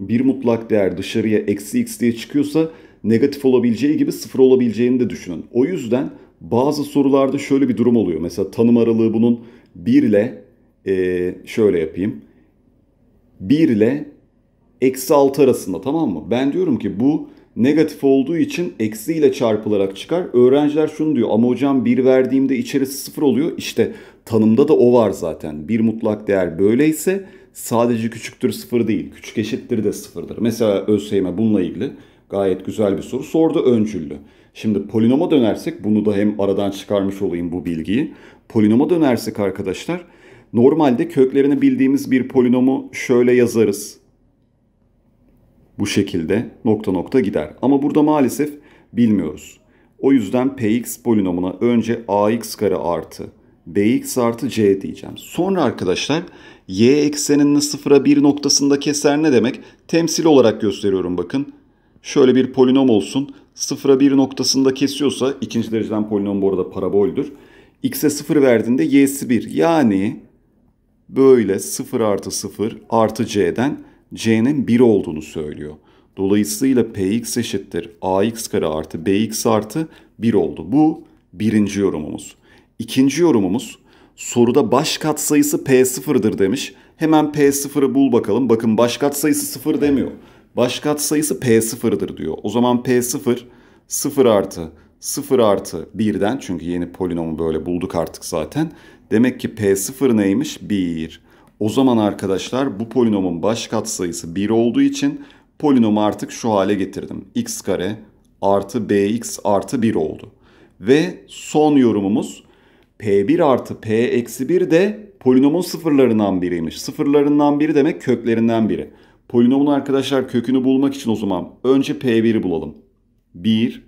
bir mutlak değer dışarıya eksi x diye çıkıyorsa negatif olabileceği gibi sıfır olabileceğini de düşünün. O yüzden bazı sorularda şöyle bir durum oluyor. Mesela tanım aralığı bunun 1 ile e, şöyle yapayım. 1 ile eksi 6 arasında tamam mı? Ben diyorum ki bu negatif olduğu için eksi ile çarpılarak çıkar. Öğrenciler şunu diyor ama hocam 1 verdiğimde içerisi 0 oluyor. İşte tanımda da o var zaten. Bir mutlak değer böyleyse sadece küçüktür sıfır değil. Küçük eşittir de sıfırdır. Mesela ÖSYM bununla ilgili gayet güzel bir soru sordu öncüllü. Şimdi polinoma dönersek bunu da hem aradan çıkarmış olayım bu bilgiyi. Polinoma dönersek arkadaşlar normalde köklerini bildiğimiz bir polinomu şöyle yazarız. Bu şekilde nokta nokta gider. Ama burada maalesef bilmiyoruz. O yüzden px polinomuna önce ax kare artı bx artı c diyeceğim. Sonra arkadaşlar y ekseninin sıfıra bir noktasında keser ne demek? Temsil olarak gösteriyorum bakın. Şöyle bir polinom olsun. Sıfıra bir noktasında kesiyorsa ikinci dereceden polinom bu arada paraboldür. x'e sıfır verdiğinde y'si bir. Yani böyle sıfır artı sıfır artı c'den c'nin bir olduğunu söylüyor. Dolayısıyla px eşittir ax kare artı bx artı bir oldu. Bu birinci yorumumuz. İkinci yorumumuz soruda baş sayısı P0'dır demiş. Hemen P0'ı bul bakalım. Bakın baş sayısı 0 demiyor. Baş sayısı P0'dır diyor. O zaman P0 0 artı 0 artı 1'den çünkü yeni polinomu böyle bulduk artık zaten. Demek ki P0 neymiş? 1. O zaman arkadaşlar bu polinomun baş sayısı 1 olduğu için polinomu artık şu hale getirdim. x kare artı bx artı 1 oldu. Ve son yorumumuz P1 artı P eksi 1 de polinomun sıfırlarından biriymiş. Sıfırlarından biri demek köklerinden biri. Polinomun arkadaşlar kökünü bulmak için o zaman önce P1'i bulalım. 1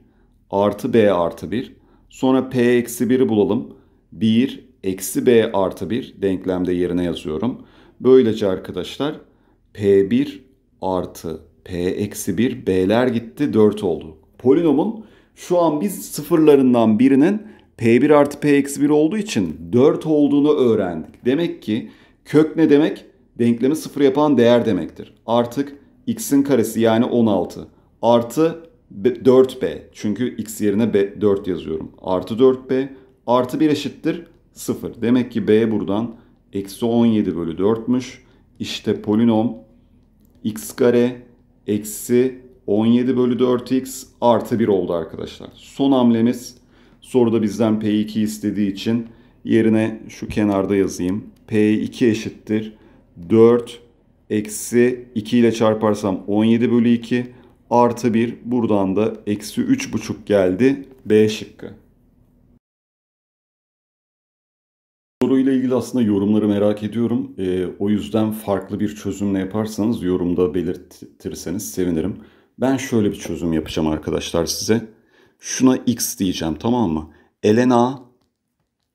artı B artı 1. Sonra P eksi 1'i bulalım. 1 eksi B artı 1 denklemde yerine yazıyorum. Böylece arkadaşlar P1 artı P eksi 1 B'ler gitti 4 oldu. Polinomun şu an biz sıfırlarından birinin P1 artı P-1 olduğu için 4 olduğunu öğrendik. Demek ki kök ne demek? Denklemi sıfır yapan değer demektir. Artık x'in karesi yani 16 artı 4b çünkü x yerine b 4 yazıyorum. Artı 4b artı 1 eşittir 0. Demek ki b buradan eksi 17 bölü 4'müş. İşte polinom x kare eksi 17 bölü 4x artı 1 oldu arkadaşlar. Son hamlemiz Soruda bizden P2 istediği için yerine şu kenarda yazayım. P2 eşittir. 4 eksi 2 ile çarparsam 17 bölü 2 artı 1 buradan da eksi buçuk geldi B şıkkı. Soruyla ilgili aslında yorumları merak ediyorum. E, o yüzden farklı bir çözümle yaparsanız yorumda belirtirseniz sevinirim. Ben şöyle bir çözüm yapacağım arkadaşlar size şuna x diyeceğim tamam mı? ln a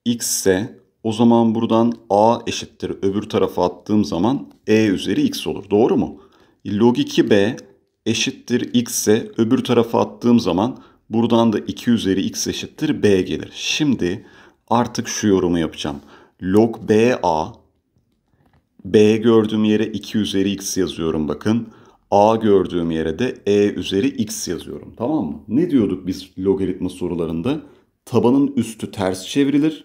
x ise o zaman buradan a eşittir öbür tarafa attığım zaman e üzeri x olur. Doğru mu? Log 2b eşittir x ise öbür tarafa attığım zaman buradan da 2 üzeri x eşittir b gelir. Şimdi artık şu yorumu yapacağım. Log b a b gördüğüm yere 2 üzeri x yazıyorum bakın. A gördüğüm yere de E üzeri X yazıyorum. Tamam mı? Ne diyorduk biz logaritma sorularında? Tabanın üstü ters çevrilir.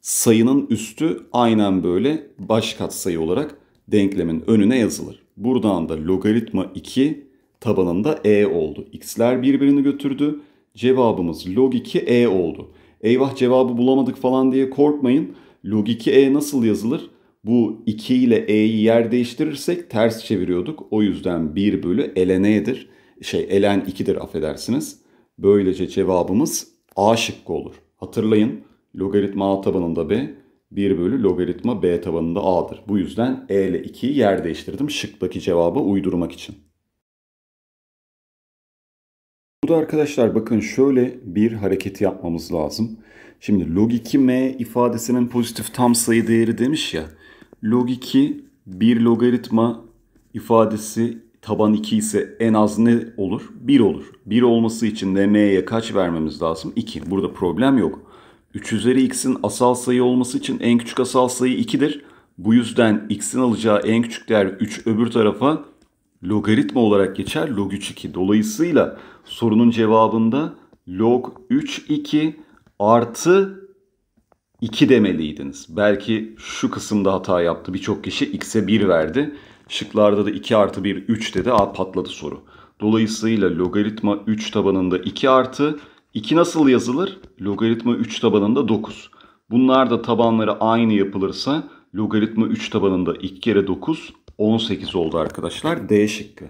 Sayının üstü aynen böyle baş katsayı olarak denklemin önüne yazılır. Buradan da logaritma 2 tabanında E oldu. X'ler birbirini götürdü. Cevabımız log 2 E oldu. Eyvah cevabı bulamadık falan diye korkmayın. Log 2 E nasıl yazılır? bu 2 ile e'yi yer değiştirirsek ters çeviriyorduk. O yüzden 1 bölü elene'dir. Şey elen 2'dir affedersiniz. Böylece cevabımız a şıkkı olur. Hatırlayın logaritma a tabanında b 1 bölü logaritma b tabanında a'dır. Bu yüzden e ile 2'yi yer değiştirdim şıktaki cevabı uydurmak için. Burada arkadaşlar bakın şöyle bir hareketi yapmamız lazım. Şimdi log 2m ifadesinin pozitif tam sayı değeri demiş ya. Log 2 bir logaritma ifadesi taban 2 ise en az ne olur? 1 olur. 1 olması için lm'ye kaç vermemiz lazım? 2. Burada problem yok. 3 üzeri x'in asal sayı olması için en küçük asal sayı 2'dir. Bu yüzden x'in alacağı en küçük değer 3 öbür tarafa logaritma olarak geçer log 3 2. Dolayısıyla sorunun cevabında log 3 2 artı 2 demeliydiniz. Belki şu kısımda hata yaptı. Birçok kişi x'e 1 verdi. Şıklarda da 2 artı 1 3 dedi. Aa patladı soru. Dolayısıyla logaritma 3 tabanında 2 artı 2 nasıl yazılır? Logaritma 3 tabanında 9. Bunlar da tabanları aynı yapılırsa logaritma 3 tabanında 2 kere 9 18 oldu arkadaşlar. D şıkkı.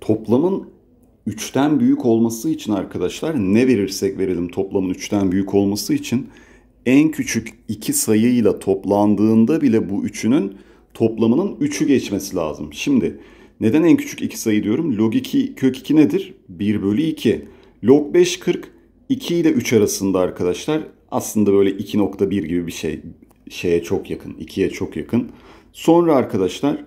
Toplamın 3'ten büyük olması için arkadaşlar ne verirsek verelim toplamın 3'ten büyük olması için en küçük iki sayıyla toplandığında bile bu üçünün toplamının 3'ü geçmesi lazım. Şimdi neden en küçük iki sayı diyorum? Log 2 kök 2 nedir? 1 bölü 2. Log 5 40 2 ile 3 arasında arkadaşlar aslında böyle 2.1 gibi bir şey. Şeye çok yakın. 2'ye çok yakın. Sonra arkadaşlar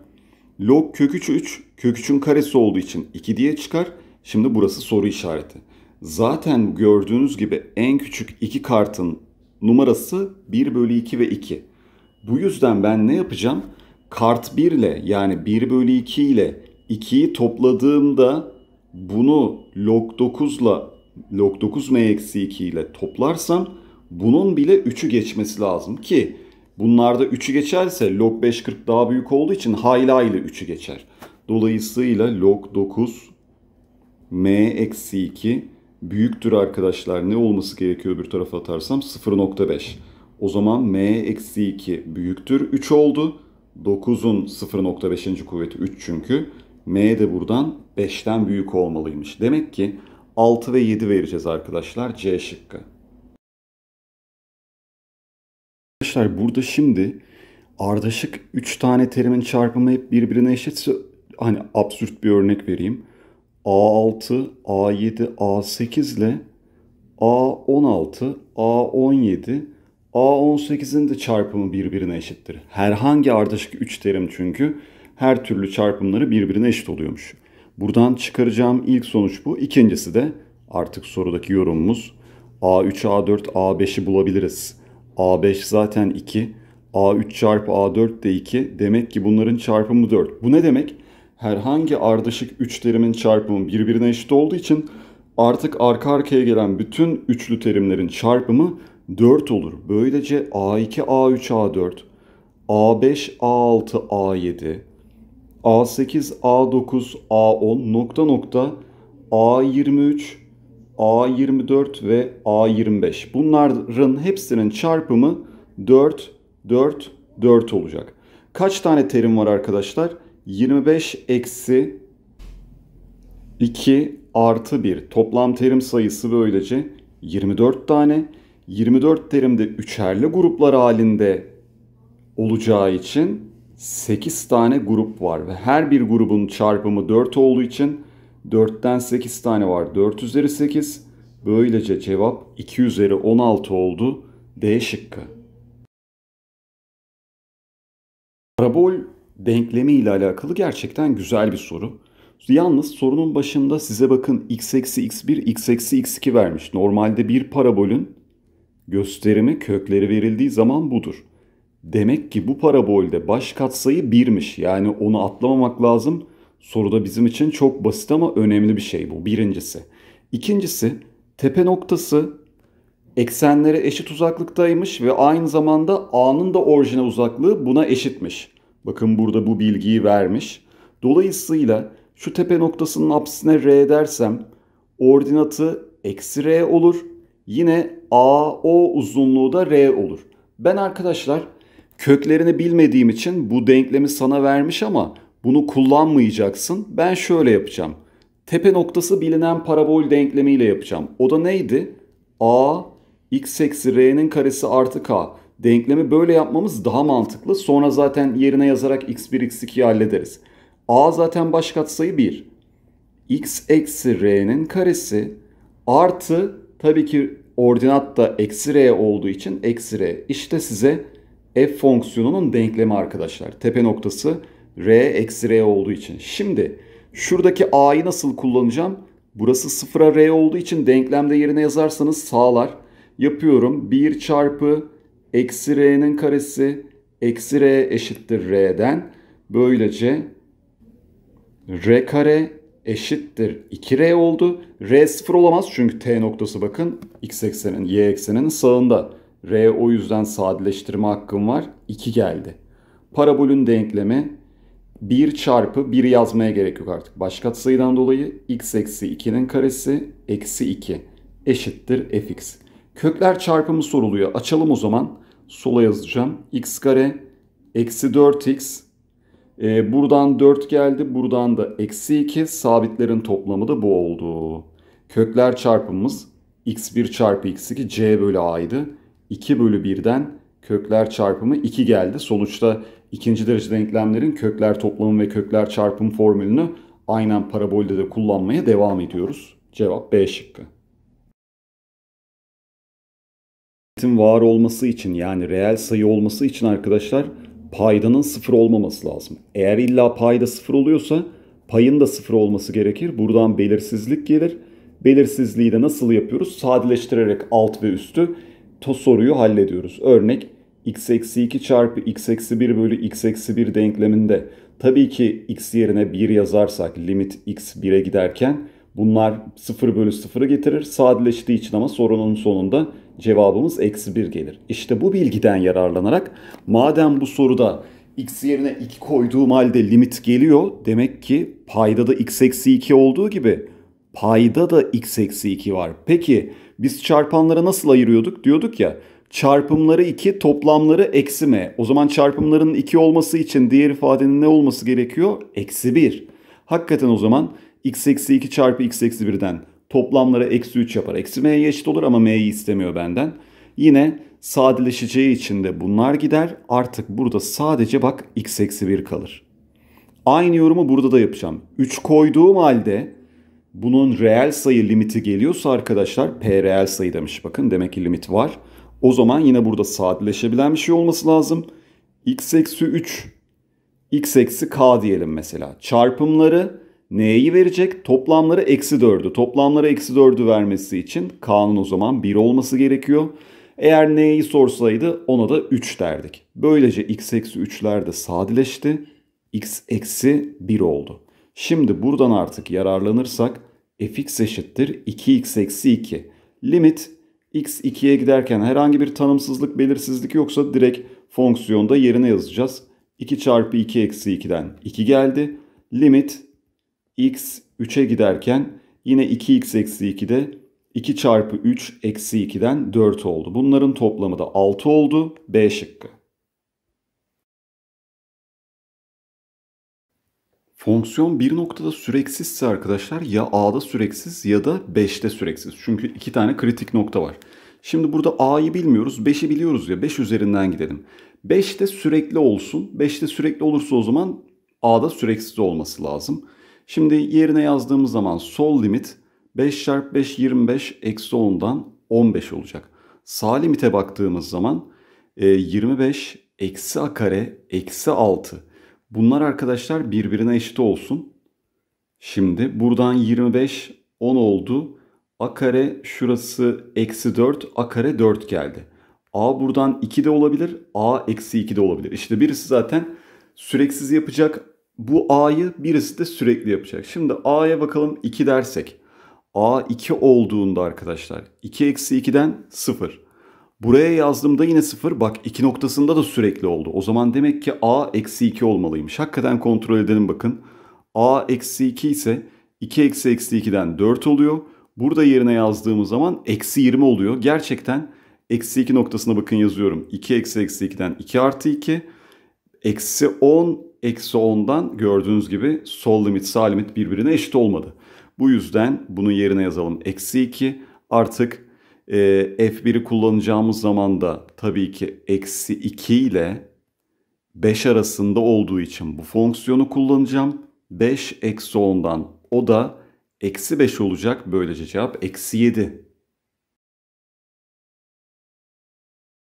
log kök 3 3. Kök 3'ün karesi olduğu için 2 diye çıkar. Şimdi burası soru işareti. Zaten gördüğünüz gibi en küçük iki kartın numarası 1 bölü 2 ve 2. Bu yüzden ben ne yapacağım? Kart 1 ile yani 1 bölü 2 ile 2'yi topladığımda bunu log 9 ile log 9 m 2 ile toplarsam bunun bile 3'ü geçmesi lazım ki bunlarda 3'ü geçerse log 5 40 daha büyük olduğu için hayla ile 3'ü geçer. Dolayısıyla log 9 m eksi 2 büyüktür arkadaşlar. Ne olması gerekiyor bir tarafa atarsam? 0.5. O zaman m eksi 2 büyüktür. 3 oldu. 9'un 0.5. kuvveti 3 çünkü. m de buradan 5'ten büyük olmalıymış. Demek ki 6 ve 7 vereceğiz arkadaşlar C şıkkı. Arkadaşlar burada şimdi ardışık 3 tane terimin çarpımı hep birbirine eşitse hani absürt bir örnek vereyim. A6, A7, A8 ile A16, A17, A18'in de çarpımı birbirine eşittir. Herhangi ardışık 3 terim çünkü her türlü çarpımları birbirine eşit oluyormuş. Buradan çıkaracağım ilk sonuç bu. İkincisi de artık sorudaki yorumumuz A3, A4, A5'i bulabiliriz. A5 zaten 2, A3 çarpı A4 de 2. Demek ki bunların çarpımı 4. Bu ne demek? herhangi ardışık üç terimin çarpımı birbirine eşit olduğu için artık arka arkaya gelen bütün üçlü terimlerin çarpımı 4 olur. Böylece A2, A3, A4, A5, A6, A7, A8, A9, A10 nokta nokta A23, A24 ve A25. Bunların hepsinin çarpımı 4, 4, 4 olacak. Kaç tane terim var arkadaşlar? 25 eksi 2 artı 1 toplam terim sayısı böylece 24 tane. 24 terim de üçerli gruplar halinde olacağı için 8 tane grup var ve her bir grubun çarpımı 4 olduğu için 4'ten 8 tane var. 4 üzeri 8. Böylece cevap 2 üzeri 16 oldu. D şıkkı. Parabol denklemi ile alakalı gerçekten güzel bir soru. Yalnız sorunun başında size bakın x eksi x1, x eksi x2 vermiş. Normalde bir parabolün gösterimi kökleri verildiği zaman budur. Demek ki bu parabolde baş katsayı 1'miş. Yani onu atlamamak lazım. Soruda bizim için çok basit ama önemli bir şey bu birincisi. İkincisi tepe noktası eksenlere eşit uzaklıktaymış ve aynı zamanda A'nın da orijine uzaklığı buna eşitmiş. Bakın burada bu bilgiyi vermiş. Dolayısıyla şu tepe noktasının apsisine R dersem ordinatı eksi R olur. Yine AO uzunluğu da R olur. Ben arkadaşlar köklerini bilmediğim için bu denklemi sana vermiş ama bunu kullanmayacaksın. Ben şöyle yapacağım. Tepe noktası bilinen parabol denklemiyle yapacağım. O da neydi? A x eksi r'nin karesi artı k denklemi böyle yapmamız daha mantıklı. Sonra zaten yerine yazarak x1 x2'yi hallederiz. a zaten baş katsayı 1. x eksi r'nin karesi artı tabii ki ordinat da eksi r olduğu için eksi r. İşte size f fonksiyonunun denklemi arkadaşlar. Tepe noktası r eksi r olduğu için. Şimdi şuradaki a'yı nasıl kullanacağım? Burası sıfıra r olduğu için denklemde yerine yazarsanız sağlar. Yapıyorum 1 çarpı eksi r'nin karesi eksi r eşittir r'den. Böylece r kare eşittir 2r oldu. r sıfır olamaz çünkü t noktası bakın x eksenin y eksenin sağında. r o yüzden sadeleştirme hakkım var. 2 geldi. Parabolün denklemi 1 çarpı 1 yazmaya gerek yok artık. Başka sayıdan dolayı x eksi 2'nin karesi eksi 2 eşittir fx. Kökler çarpımı soruluyor. Açalım o zaman sola yazacağım. x kare eksi 4x. E, ee, buradan 4 geldi. Buradan da eksi 2. Sabitlerin toplamı da bu oldu. Kökler çarpımımız x1 çarpı x2 c bölü a'ydı. 2 bölü 1'den kökler çarpımı 2 geldi. Sonuçta ikinci derece denklemlerin kökler toplamı ve kökler çarpım formülünü aynen parabolde de kullanmaya devam ediyoruz. Cevap B şıkkı. Etin var olması için yani reel sayı olması için arkadaşlar paydanın sıfır olmaması lazım. Eğer illa payda sıfır oluyorsa payın da sıfır olması gerekir. Buradan belirsizlik gelir. Belirsizliği de nasıl yapıyoruz? Sadeleştirerek alt ve üstü to soruyu hallediyoruz. Örnek x eksi 2 çarpı x eksi 1 bölü x eksi 1 denkleminde tabii ki x yerine 1 yazarsak limit x 1'e giderken bunlar 0 bölü 0'ı getirir. Sadeleştiği için ama sorunun sonunda cevabımız eksi 1 gelir. İşte bu bilgiden yararlanarak madem bu soruda x yerine 2 koyduğum halde limit geliyor. Demek ki payda da x eksi 2 olduğu gibi payda da x eksi 2 var. Peki biz çarpanlara nasıl ayırıyorduk? Diyorduk ya çarpımları 2 toplamları eksi m. O zaman çarpımların 2 olması için diğer ifadenin ne olması gerekiyor? Eksi 1. Hakikaten o zaman x eksi 2 çarpı x eksi 1'den toplamları eksi 3 yapar. Eksi m'ye eşit olur ama m'yi istemiyor benden. Yine sadeleşeceği için de bunlar gider. Artık burada sadece bak x eksi 1 kalır. Aynı yorumu burada da yapacağım. 3 koyduğum halde bunun reel sayı limiti geliyorsa arkadaşlar p reel sayı demiş bakın demek ki limit var. O zaman yine burada sadeleşebilen bir şey olması lazım. x eksi 3 x eksi k diyelim mesela. Çarpımları N'yi verecek? Toplamları eksi 4'ü. Toplamları eksi 4'ü vermesi için K'nın o zaman 1 olması gerekiyor. Eğer N'yi sorsaydı ona da 3 derdik. Böylece x eksi 3'ler de sadeleşti. x eksi 1 oldu. Şimdi buradan artık yararlanırsak fx eşittir 2x eksi 2. Limit x 2'ye giderken herhangi bir tanımsızlık belirsizlik yoksa direkt fonksiyonda yerine yazacağız. 2 çarpı 2 eksi 2'den 2 geldi. Limit x 3'e giderken yine 2x eksi 2'de 2 çarpı 3 eksi 2'den 4 oldu. Bunların toplamı da 6 oldu. B şıkkı. Fonksiyon bir noktada süreksizse arkadaşlar ya a'da süreksiz ya da 5'te süreksiz. Çünkü iki tane kritik nokta var. Şimdi burada a'yı bilmiyoruz, 5'i biliyoruz ya 5 üzerinden gidelim. 5'te sürekli olsun. 5'te sürekli olursa o zaman a'da süreksiz olması lazım. Şimdi yerine yazdığımız zaman sol limit 5 çarpı 5 25 eksi 10'dan 15 olacak. Sağ limite baktığımız zaman 25 e, eksi a kare eksi 6. Bunlar arkadaşlar birbirine eşit olsun. Şimdi buradan 25 10 oldu. A kare şurası eksi 4 a kare 4 geldi. A buradan 2 de olabilir. A eksi 2 de olabilir. İşte birisi zaten süreksiz yapacak bu A'yı birisi de sürekli yapacak. Şimdi A'ya bakalım 2 dersek. A 2 olduğunda arkadaşlar 2 eksi 2'den 0. Buraya yazdığımda yine 0. Bak 2 noktasında da sürekli oldu. O zaman demek ki A eksi 2 olmalıymış. Hakikaten kontrol edelim bakın. A eksi 2 ise 2 eksi eksi 2'den 4 oluyor. Burada yerine yazdığımız zaman eksi 20 oluyor. Gerçekten eksi 2 noktasına bakın yazıyorum. 2 eksi eksi 2'den 2 artı 2. Eksi 10 eksi 10'dan gördüğünüz gibi sol limit sağ limit birbirine eşit olmadı. Bu yüzden bunun yerine yazalım eksi 2 artık e, F1'i kullanacağımız zaman da tabii ki eksi 2 ile 5 arasında olduğu için bu fonksiyonu kullanacağım. 5 eksi 10'dan o da eksi 5 olacak böylece cevap eksi 7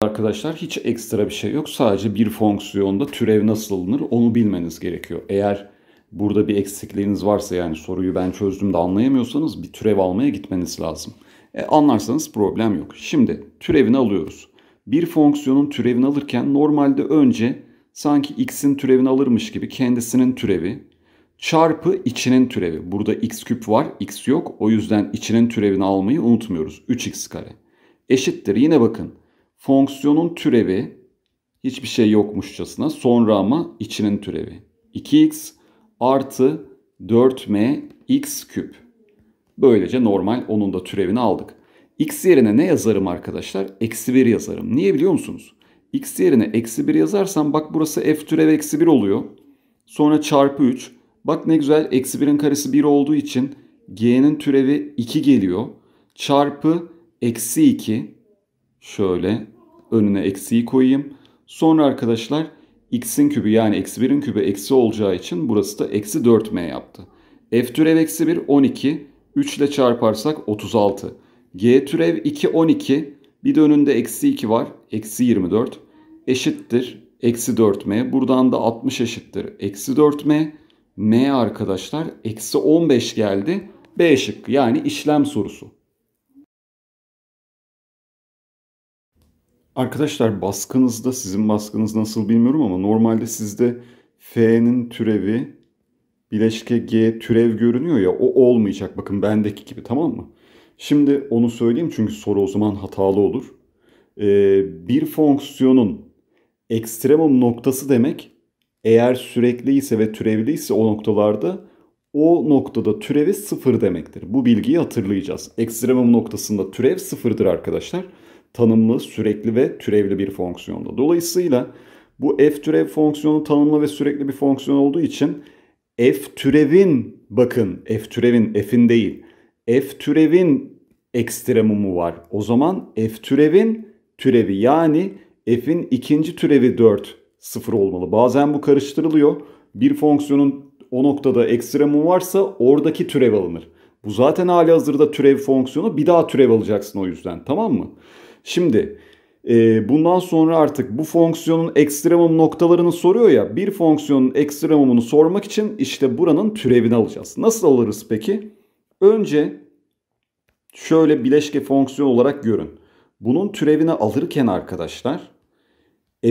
Arkadaşlar hiç ekstra bir şey yok. Sadece bir fonksiyonda türev nasıl alınır onu bilmeniz gerekiyor. Eğer burada bir eksikliğiniz varsa yani soruyu ben çözdüm de anlayamıyorsanız bir türev almaya gitmeniz lazım. E, anlarsanız problem yok. Şimdi türevini alıyoruz. Bir fonksiyonun türevini alırken normalde önce sanki x'in türevini alırmış gibi kendisinin türevi çarpı içinin türevi. Burada x küp var x yok o yüzden içinin türevini almayı unutmuyoruz. 3x kare eşittir yine bakın fonksiyonun türevi hiçbir şey yokmuşçasına sonra ama içinin türevi. 2x artı 4m x küp. Böylece normal onun da türevini aldık. x yerine ne yazarım arkadaşlar? Eksi 1 yazarım. Niye biliyor musunuz? x yerine eksi 1 yazarsam bak burası f türev eksi 1 oluyor. Sonra çarpı 3. Bak ne güzel eksi 1'in karesi 1 olduğu için g'nin türevi 2 geliyor. Çarpı eksi 2 Şöyle önüne eksiği koyayım. Sonra arkadaşlar x'in kübü yani eksi 1'in kübü eksi olacağı için burası da eksi 4m yaptı. f türev eksi 1 12. 3 ile çarparsak 36. g türev 2 12. Bir de önünde eksi 2 var. Eksi 24 eşittir. Eksi 4m. Buradan da 60 eşittir. Eksi 4m. m arkadaşlar eksi 15 geldi. B şıkkı yani işlem sorusu. Arkadaşlar baskınızda sizin baskınız nasıl bilmiyorum ama normalde sizde F'nin türevi bileşke G türev görünüyor ya o olmayacak bakın bendeki gibi tamam mı? Şimdi onu söyleyeyim çünkü soru o zaman hatalı olur. Ee, bir fonksiyonun ekstremum noktası demek eğer sürekli ise ve türevli ise o noktalarda o noktada türevi sıfır demektir. Bu bilgiyi hatırlayacağız. Ekstremum noktasında türev sıfırdır arkadaşlar tanımlı, sürekli ve türevli bir fonksiyonda. Dolayısıyla bu f türev fonksiyonu tanımlı ve sürekli bir fonksiyon olduğu için f türevin bakın f türevin f'in değil f türevin ekstremumu var. O zaman f türevin türevi yani f'in ikinci türevi 4 sıfır olmalı. Bazen bu karıştırılıyor. Bir fonksiyonun o noktada ekstremum varsa oradaki türev alınır. Bu zaten hali hazırda türev fonksiyonu bir daha türev alacaksın o yüzden tamam mı? Şimdi e, bundan sonra artık bu fonksiyonun ekstremum noktalarını soruyor ya. Bir fonksiyonun ekstremumunu sormak için işte buranın türevini alacağız. Nasıl alırız peki? Önce şöyle bileşke fonksiyon olarak görün. Bunun türevini alırken arkadaşlar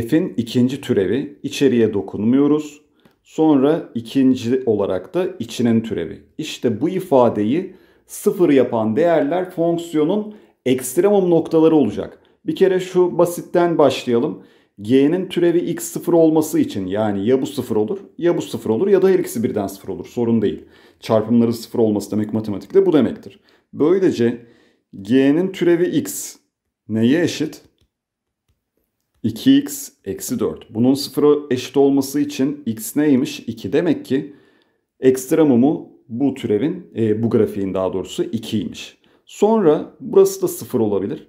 f'in ikinci türevi içeriye dokunmuyoruz. Sonra ikinci olarak da içinin türevi. İşte bu ifadeyi sıfır yapan değerler fonksiyonun ekstremum noktaları olacak. Bir kere şu basitten başlayalım. G'nin türevi x sıfır olması için yani ya bu sıfır olur ya bu sıfır olur ya da her ikisi birden sıfır olur. Sorun değil. Çarpımları sıfır olması demek matematikte bu demektir. Böylece G'nin türevi x neye eşit? 2x eksi 4. Bunun sıfıra eşit olması için x neymiş? 2. Demek ki ekstremumu bu türevin, e, bu grafiğin daha doğrusu 2'ymiş. Sonra burası da sıfır olabilir.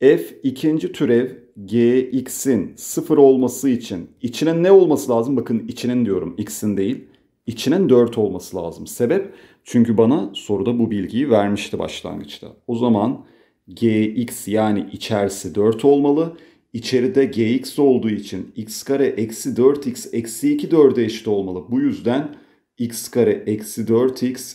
F ikinci türev gx'in sıfır olması için içine ne olması lazım? Bakın içinin diyorum x'in değil. İçinin 4 olması lazım. Sebep çünkü bana soruda bu bilgiyi vermişti başlangıçta. O zaman gx yani içerisi 4 olmalı. İçeride gx olduğu için x kare eksi 4x eksi 2 4'e eşit olmalı. Bu yüzden x kare eksi 4x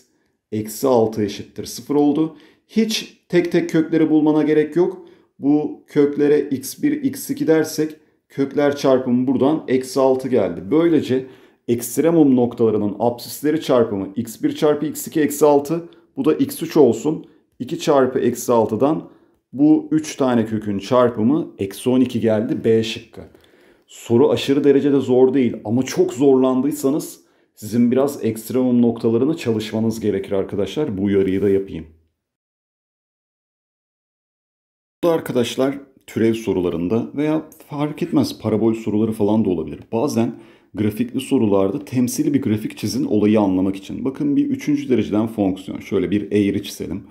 eksi 6 eşittir 0 oldu. Hiç tek tek kökleri bulmana gerek yok. Bu köklere x1, x2 dersek kökler çarpımı buradan eksi 6 geldi. Böylece ekstremum noktalarının apsisleri çarpımı x1 çarpı x2 eksi 6 bu da x3 olsun. 2 çarpı eksi 6'dan bu 3 tane kökün çarpımı eksi 12 geldi B şıkkı. Soru aşırı derecede zor değil ama çok zorlandıysanız sizin biraz ekstremum noktalarını çalışmanız gerekir arkadaşlar. Bu uyarıyı da yapayım. Bu arkadaşlar türev sorularında veya fark etmez parabol soruları falan da olabilir. Bazen grafikli sorularda temsili bir grafik çizin olayı anlamak için. Bakın bir üçüncü dereceden fonksiyon. Şöyle bir eğri çizelim.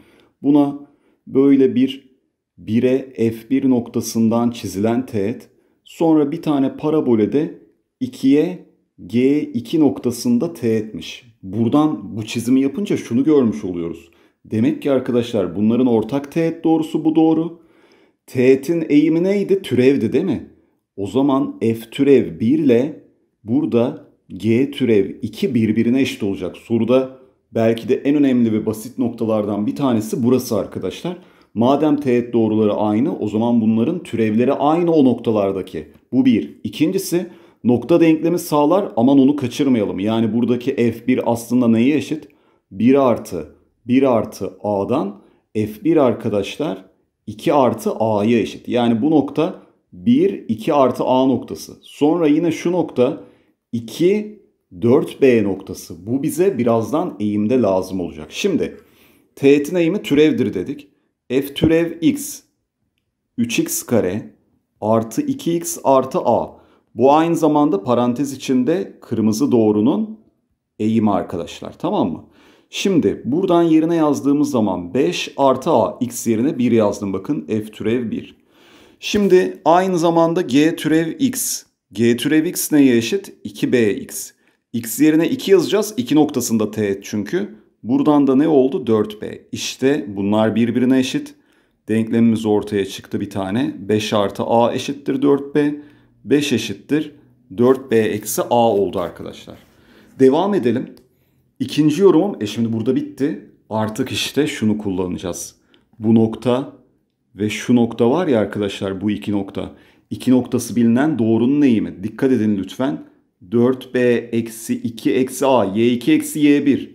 Buna böyle bir 1'e f1 noktasından çizilen teğet. Sonra bir tane parabole de 2'ye g2 noktasında teğetmiş. Buradan bu çizimi yapınca şunu görmüş oluyoruz. Demek ki arkadaşlar bunların ortak teğet doğrusu bu doğru. Teğetin eğimi neydi? Türevdi değil mi? O zaman f türev 1 ile burada g türev 2 birbirine eşit olacak. Soruda belki de en önemli ve basit noktalardan bir tanesi burası arkadaşlar. Madem teğet doğruları aynı o zaman bunların türevleri aynı o noktalardaki. Bu bir. İkincisi nokta denklemi sağlar aman onu kaçırmayalım. Yani buradaki f1 aslında neye eşit? 1 artı 1 artı a'dan f1 arkadaşlar 2 artı a'ya eşit. Yani bu nokta 1, 2 artı a noktası. Sonra yine şu nokta 2, 4b noktası. Bu bize birazdan eğimde lazım olacak. Şimdi teğetin eğimi türevdir dedik. f türev x 3x kare artı 2x artı a. Bu aynı zamanda parantez içinde kırmızı doğrunun eğimi arkadaşlar tamam mı? Şimdi buradan yerine yazdığımız zaman 5 artı a x yerine 1 yazdım bakın f türev 1. Şimdi aynı zamanda g türev x. g türev x neye eşit? 2bx. x yerine 2 yazacağız. 2 noktasında teğet çünkü. Buradan da ne oldu? 4b. İşte bunlar birbirine eşit. Denklemimiz ortaya çıktı bir tane. 5 artı a eşittir 4b. 5 eşittir 4b eksi a oldu arkadaşlar. Devam edelim. İkinci yorumum e şimdi burada bitti. Artık işte şunu kullanacağız. Bu nokta ve şu nokta var ya arkadaşlar bu iki nokta. İki noktası bilinen doğrunun eğimi. Dikkat edin lütfen. 4b eksi 2 eksi a y2 eksi y1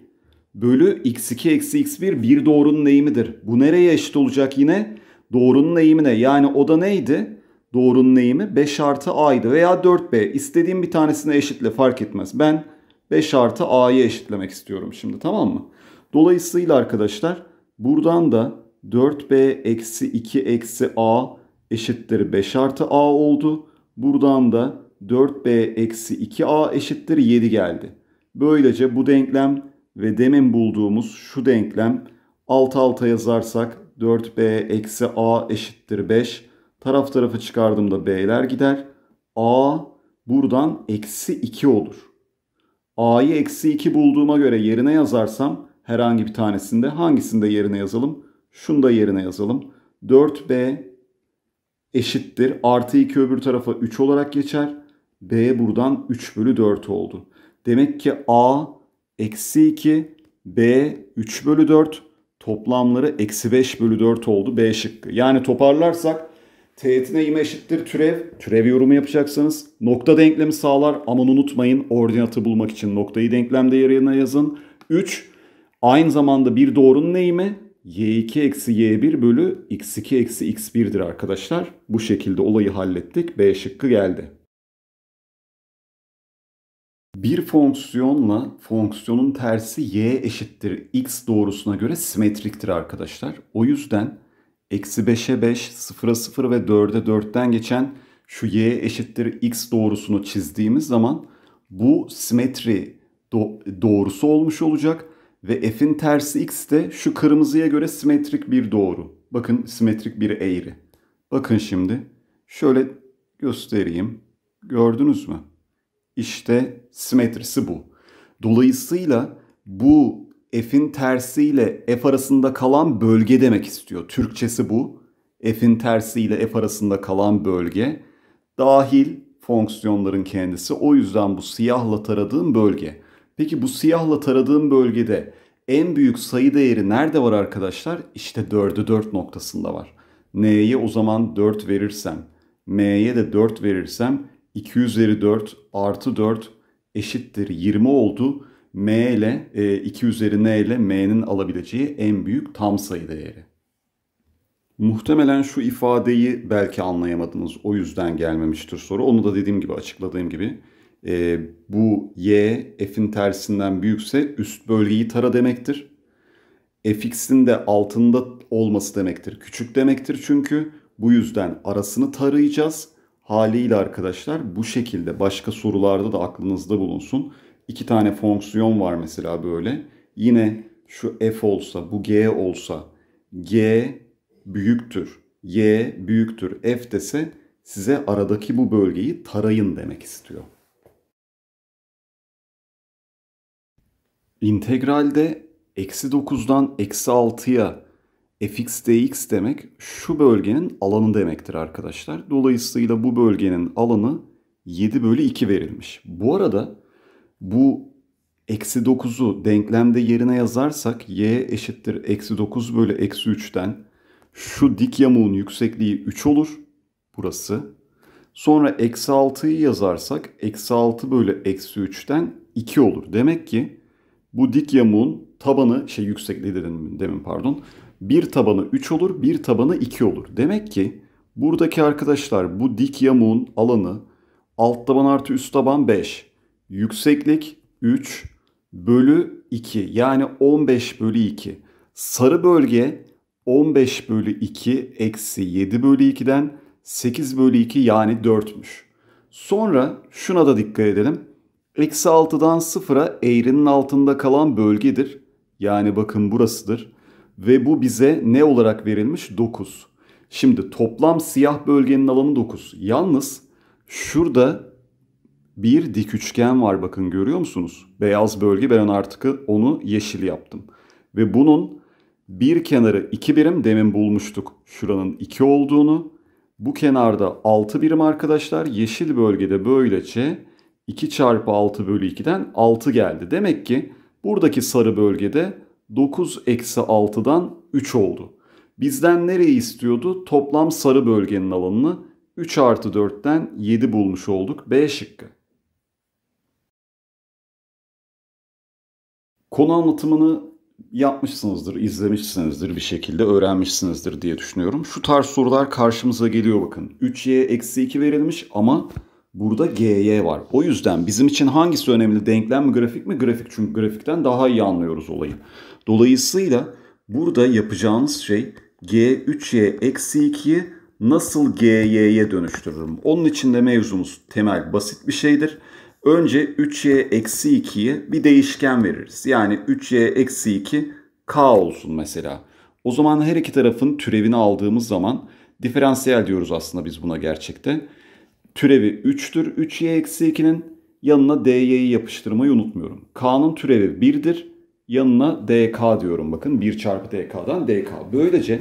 bölü x2 eksi x1 bir doğrunun eğimidir. Bu nereye eşit olacak yine? Doğrunun eğimine yani o da neydi? Doğrunun eğimi 5 artı a'ydı veya 4b. İstediğim bir tanesine eşitle fark etmez. Ben 5 artı a'yı eşitlemek istiyorum şimdi tamam mı? Dolayısıyla arkadaşlar buradan da 4b eksi 2 eksi a eşittir 5 artı a oldu. Buradan da 4b eksi 2a eşittir 7 geldi. Böylece bu denklem ve demin bulduğumuz şu denklem alt alta yazarsak 4b eksi a eşittir 5. Taraf tarafı çıkardığımda b'ler gider. a buradan eksi 2 olur a'yı eksi 2 bulduğuma göre yerine yazarsam herhangi bir tanesinde hangisinde yerine yazalım? Şunu da yerine yazalım. 4b eşittir. Artı 2 öbür tarafa 3 olarak geçer. b buradan 3 bölü 4 oldu. Demek ki a eksi 2, b 3 bölü 4 toplamları eksi 5 bölü 4 oldu B şıkkı. Yani toparlarsak Teğetine yine eşittir türev. Türev yorumu yapacaksanız. Nokta denklemi sağlar. Aman unutmayın ordinatı bulmak için noktayı denklemde yerine yazın. 3. Aynı zamanda bir doğrunun eğimi y2 eksi y1 bölü x2 eksi x1'dir arkadaşlar. Bu şekilde olayı hallettik. B şıkkı geldi. Bir fonksiyonla fonksiyonun tersi y eşittir x doğrusuna göre simetriktir arkadaşlar. O yüzden eksi 5'e 5, 0'a 0 ve 4'e 4'ten geçen şu y eşittir x doğrusunu çizdiğimiz zaman bu simetri doğrusu olmuş olacak. Ve f'in tersi x de şu kırmızıya göre simetrik bir doğru. Bakın simetrik bir eğri. Bakın şimdi şöyle göstereyim. Gördünüz mü? İşte simetrisi bu. Dolayısıyla bu f'in tersiyle f arasında kalan bölge demek istiyor. Türkçesi bu. f'in tersiyle f arasında kalan bölge dahil fonksiyonların kendisi. O yüzden bu siyahla taradığım bölge. Peki bu siyahla taradığım bölgede en büyük sayı değeri nerede var arkadaşlar? İşte 4'ü 4 noktasında var. N'ye o zaman 4 verirsem, M'ye de 4 verirsem 2 üzeri 4 artı 4 eşittir 20 oldu m ile e, 2 üzeri n ile m'nin alabileceği en büyük tam sayı değeri. Muhtemelen şu ifadeyi belki anlayamadınız. O yüzden gelmemiştir soru. Onu da dediğim gibi açıkladığım gibi. E, bu y f'in tersinden büyükse üst bölgeyi tara demektir. fx'in de altında olması demektir. Küçük demektir çünkü. Bu yüzden arasını tarayacağız. Haliyle arkadaşlar bu şekilde başka sorularda da aklınızda bulunsun iki tane fonksiyon var mesela böyle. Yine şu f olsa, bu g olsa, g büyüktür, y büyüktür, f dese size aradaki bu bölgeyi tarayın demek istiyor. İntegralde eksi 9'dan eksi 6'ya fx dx demek şu bölgenin alanı demektir arkadaşlar. Dolayısıyla bu bölgenin alanı 7 bölü 2 verilmiş. Bu arada bu eksi 9'u denklemde yerine yazarsak y eşittir eksi 9 bölü eksi 3'ten şu dik yamuğun yüksekliği 3 olur. Burası. Sonra eksi 6'yı yazarsak eksi 6 bölü eksi 3'ten 2 olur. Demek ki bu dik yamuğun tabanı şey yüksekliği dedim demin pardon. Bir tabanı 3 olur bir tabanı 2 olur. Demek ki buradaki arkadaşlar bu dik yamuğun alanı alt taban artı üst taban 5 yükseklik 3 bölü 2 yani 15 bölü 2. Sarı bölge 15 bölü 2 eksi 7 bölü 2'den 8 bölü 2 yani 4'müş. Sonra şuna da dikkat edelim. Eksi 6'dan 0'a eğrinin altında kalan bölgedir. Yani bakın burasıdır. Ve bu bize ne olarak verilmiş? 9. Şimdi toplam siyah bölgenin alanı 9. Yalnız şurada bir dik üçgen var bakın görüyor musunuz? Beyaz bölge ben artık onu yeşil yaptım. Ve bunun bir kenarı 2 birim demin bulmuştuk şuranın 2 olduğunu. Bu kenarda 6 birim arkadaşlar. Yeşil bölgede böylece 2 çarpı 6 bölü 2'den 6 geldi. Demek ki buradaki sarı bölgede 9 eksi 6'dan 3 oldu. Bizden nereyi istiyordu? Toplam sarı bölgenin alanını 3 artı 4'ten 7 bulmuş olduk. B şıkkı. konu anlatımını yapmışsınızdır, izlemişsinizdir bir şekilde, öğrenmişsinizdir diye düşünüyorum. Şu tarz sorular karşımıza geliyor bakın. 3y eksi 2 verilmiş ama burada gy var. O yüzden bizim için hangisi önemli? Denklem mi, grafik mi? Grafik çünkü grafikten daha iyi anlıyoruz olayı. Dolayısıyla burada yapacağınız şey g3y eksi 2'yi nasıl gy'ye dönüştürürüm? Onun için de mevzumuz temel basit bir şeydir. Önce 3y eksi 2'yi bir değişken veririz. Yani 3y eksi 2 k olsun mesela. O zaman her iki tarafın türevini aldığımız zaman diferansiyel diyoruz aslında biz buna gerçekte. Türevi 3'tür 3y eksi 2'nin yanına dy'yi yapıştırmayı unutmuyorum. k'nın türevi 1'dir yanına dk diyorum bakın 1 çarpı dk'dan dk. Böylece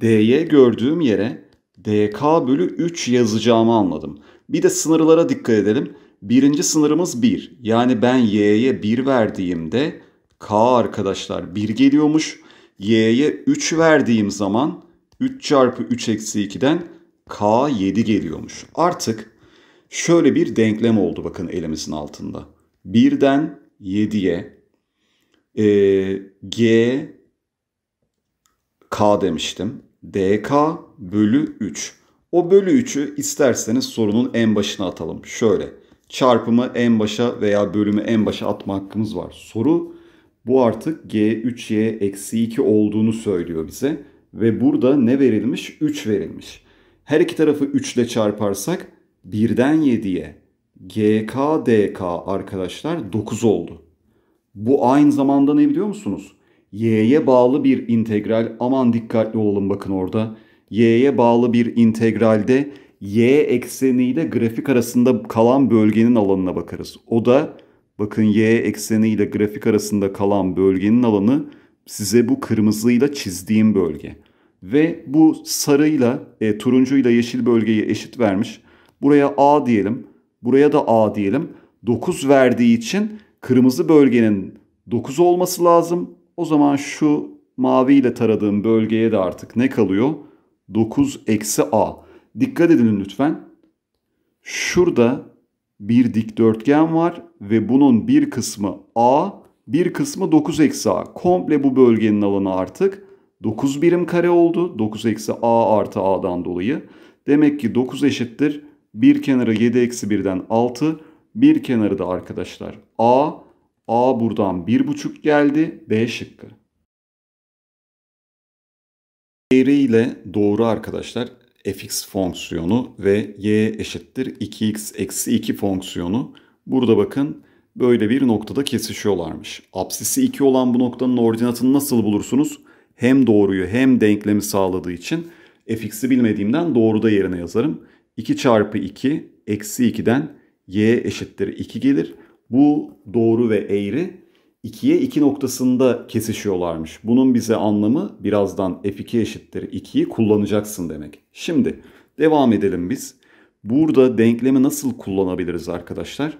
dy gördüğüm yere dk bölü 3 yazacağımı anladım. Bir de sınırlara dikkat edelim birinci sınırımız 1. Yani ben y'ye 1 verdiğimde k arkadaşlar 1 geliyormuş. y'ye 3 verdiğim zaman 3 çarpı 3 eksi 2'den k 7 geliyormuş. Artık şöyle bir denklem oldu bakın elimizin altında. 1'den 7'ye e, g k demiştim. dk bölü 3. O bölü 3'ü isterseniz sorunun en başına atalım. Şöyle çarpımı en başa veya bölümü en başa atma hakkımız var. Soru bu artık G3Y eksi 2 olduğunu söylüyor bize. Ve burada ne verilmiş? 3 verilmiş. Her iki tarafı 3 ile çarparsak 1'den 7'ye GK DK arkadaşlar 9 oldu. Bu aynı zamanda ne biliyor musunuz? Y'ye bağlı bir integral aman dikkatli olun bakın orada. Y'ye bağlı bir integralde y ekseniyle grafik arasında kalan bölgenin alanına bakarız. O da bakın y ekseniyle grafik arasında kalan bölgenin alanı size bu kırmızıyla çizdiğim bölge. Ve bu sarıyla, e, turuncuyla yeşil bölgeyi eşit vermiş. Buraya A diyelim, buraya da A diyelim. 9 verdiği için kırmızı bölgenin 9 olması lazım. O zaman şu maviyle taradığım bölgeye de artık ne kalıyor? 9 eksi A. Dikkat edin lütfen. Şurada bir dikdörtgen var ve bunun bir kısmı A, bir kısmı 9 eksi A. Komple bu bölgenin alanı artık 9 birim kare oldu. 9 eksi A artı A'dan dolayı. Demek ki 9 eşittir. Bir kenarı 7 eksi 1'den 6. Bir kenarı da arkadaşlar A. A buradan 1,5 geldi. B şıkkı. Eğri ile doğru arkadaşlar fx fonksiyonu ve y eşittir 2x eksi 2 fonksiyonu burada bakın böyle bir noktada kesişiyorlarmış. Apsisi 2 olan bu noktanın ordinatını nasıl bulursunuz? Hem doğruyu hem denklemi sağladığı için fx'i bilmediğimden doğruda yerine yazarım. 2 çarpı 2 eksi 2'den y eşittir 2 gelir. Bu doğru ve eğri 2'ye 2 noktasında kesişiyorlarmış. Bunun bize anlamı birazdan f2 eşittir 2'yi kullanacaksın demek. Şimdi devam edelim biz. Burada denklemi nasıl kullanabiliriz arkadaşlar?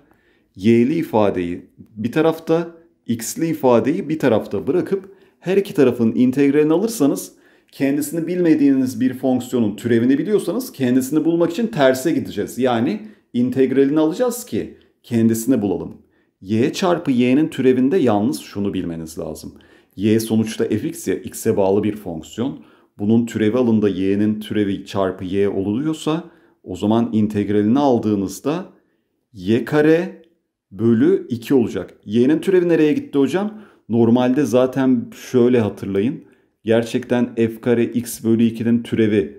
Y'li ifadeyi bir tarafta, x'li ifadeyi bir tarafta bırakıp her iki tarafın integralini alırsanız kendisini bilmediğiniz bir fonksiyonun türevini biliyorsanız kendisini bulmak için terse gideceğiz. Yani integralini alacağız ki kendisini bulalım y çarpı y'nin türevinde yalnız şunu bilmeniz lazım. y sonuçta fx ya x'e bağlı bir fonksiyon. Bunun türevi alında y'nin türevi çarpı y oluyorsa o zaman integralini aldığınızda y kare bölü 2 olacak. y'nin türevi nereye gitti hocam? Normalde zaten şöyle hatırlayın. Gerçekten f kare x bölü 2'nin türevi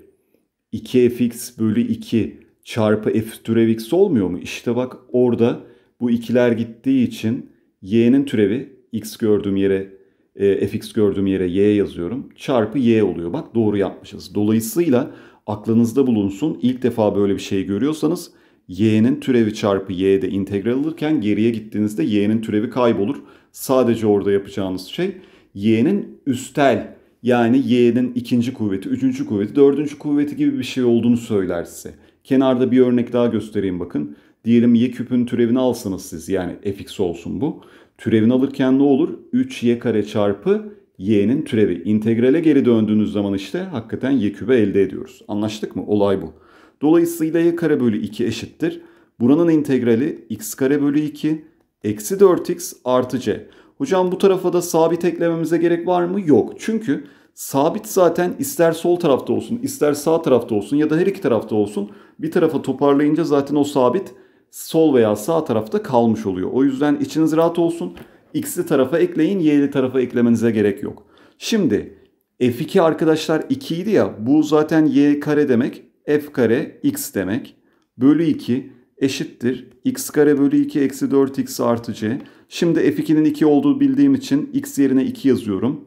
2fx bölü 2 çarpı f türev x olmuyor mu? İşte bak orada bu ikiler gittiği için y'nin türevi x gördüğüm yere e, fx gördüğüm yere y yazıyorum. Çarpı y oluyor. Bak doğru yapmışız. Dolayısıyla aklınızda bulunsun. ilk defa böyle bir şey görüyorsanız y'nin türevi çarpı y'de integral alırken geriye gittiğinizde y'nin türevi kaybolur. Sadece orada yapacağınız şey y'nin üstel yani y'nin ikinci kuvveti, üçüncü kuvveti, dördüncü kuvveti gibi bir şey olduğunu söyler size. Kenarda bir örnek daha göstereyim bakın. Diyelim y küpün türevini alsanız siz yani fx olsun bu. Türevini alırken ne olur? 3y kare çarpı y'nin türevi. İntegrale geri döndüğünüz zaman işte hakikaten y kübe elde ediyoruz. Anlaştık mı? Olay bu. Dolayısıyla y kare bölü 2 eşittir. Buranın integrali x kare bölü 2 eksi 4x artı c. Hocam bu tarafa da sabit eklememize gerek var mı? Yok. Çünkü sabit zaten ister sol tarafta olsun ister sağ tarafta olsun ya da her iki tarafta olsun bir tarafa toparlayınca zaten o sabit sol veya sağ tarafta kalmış oluyor. O yüzden içiniz rahat olsun. X'li tarafa ekleyin, Y'li tarafa eklemenize gerek yok. Şimdi F2 arkadaşlar 2 idi ya bu zaten Y kare demek. F kare X demek. Bölü 2 eşittir. X kare bölü 2 eksi 4X artı C. Şimdi F2'nin 2 olduğu bildiğim için X yerine 2 yazıyorum.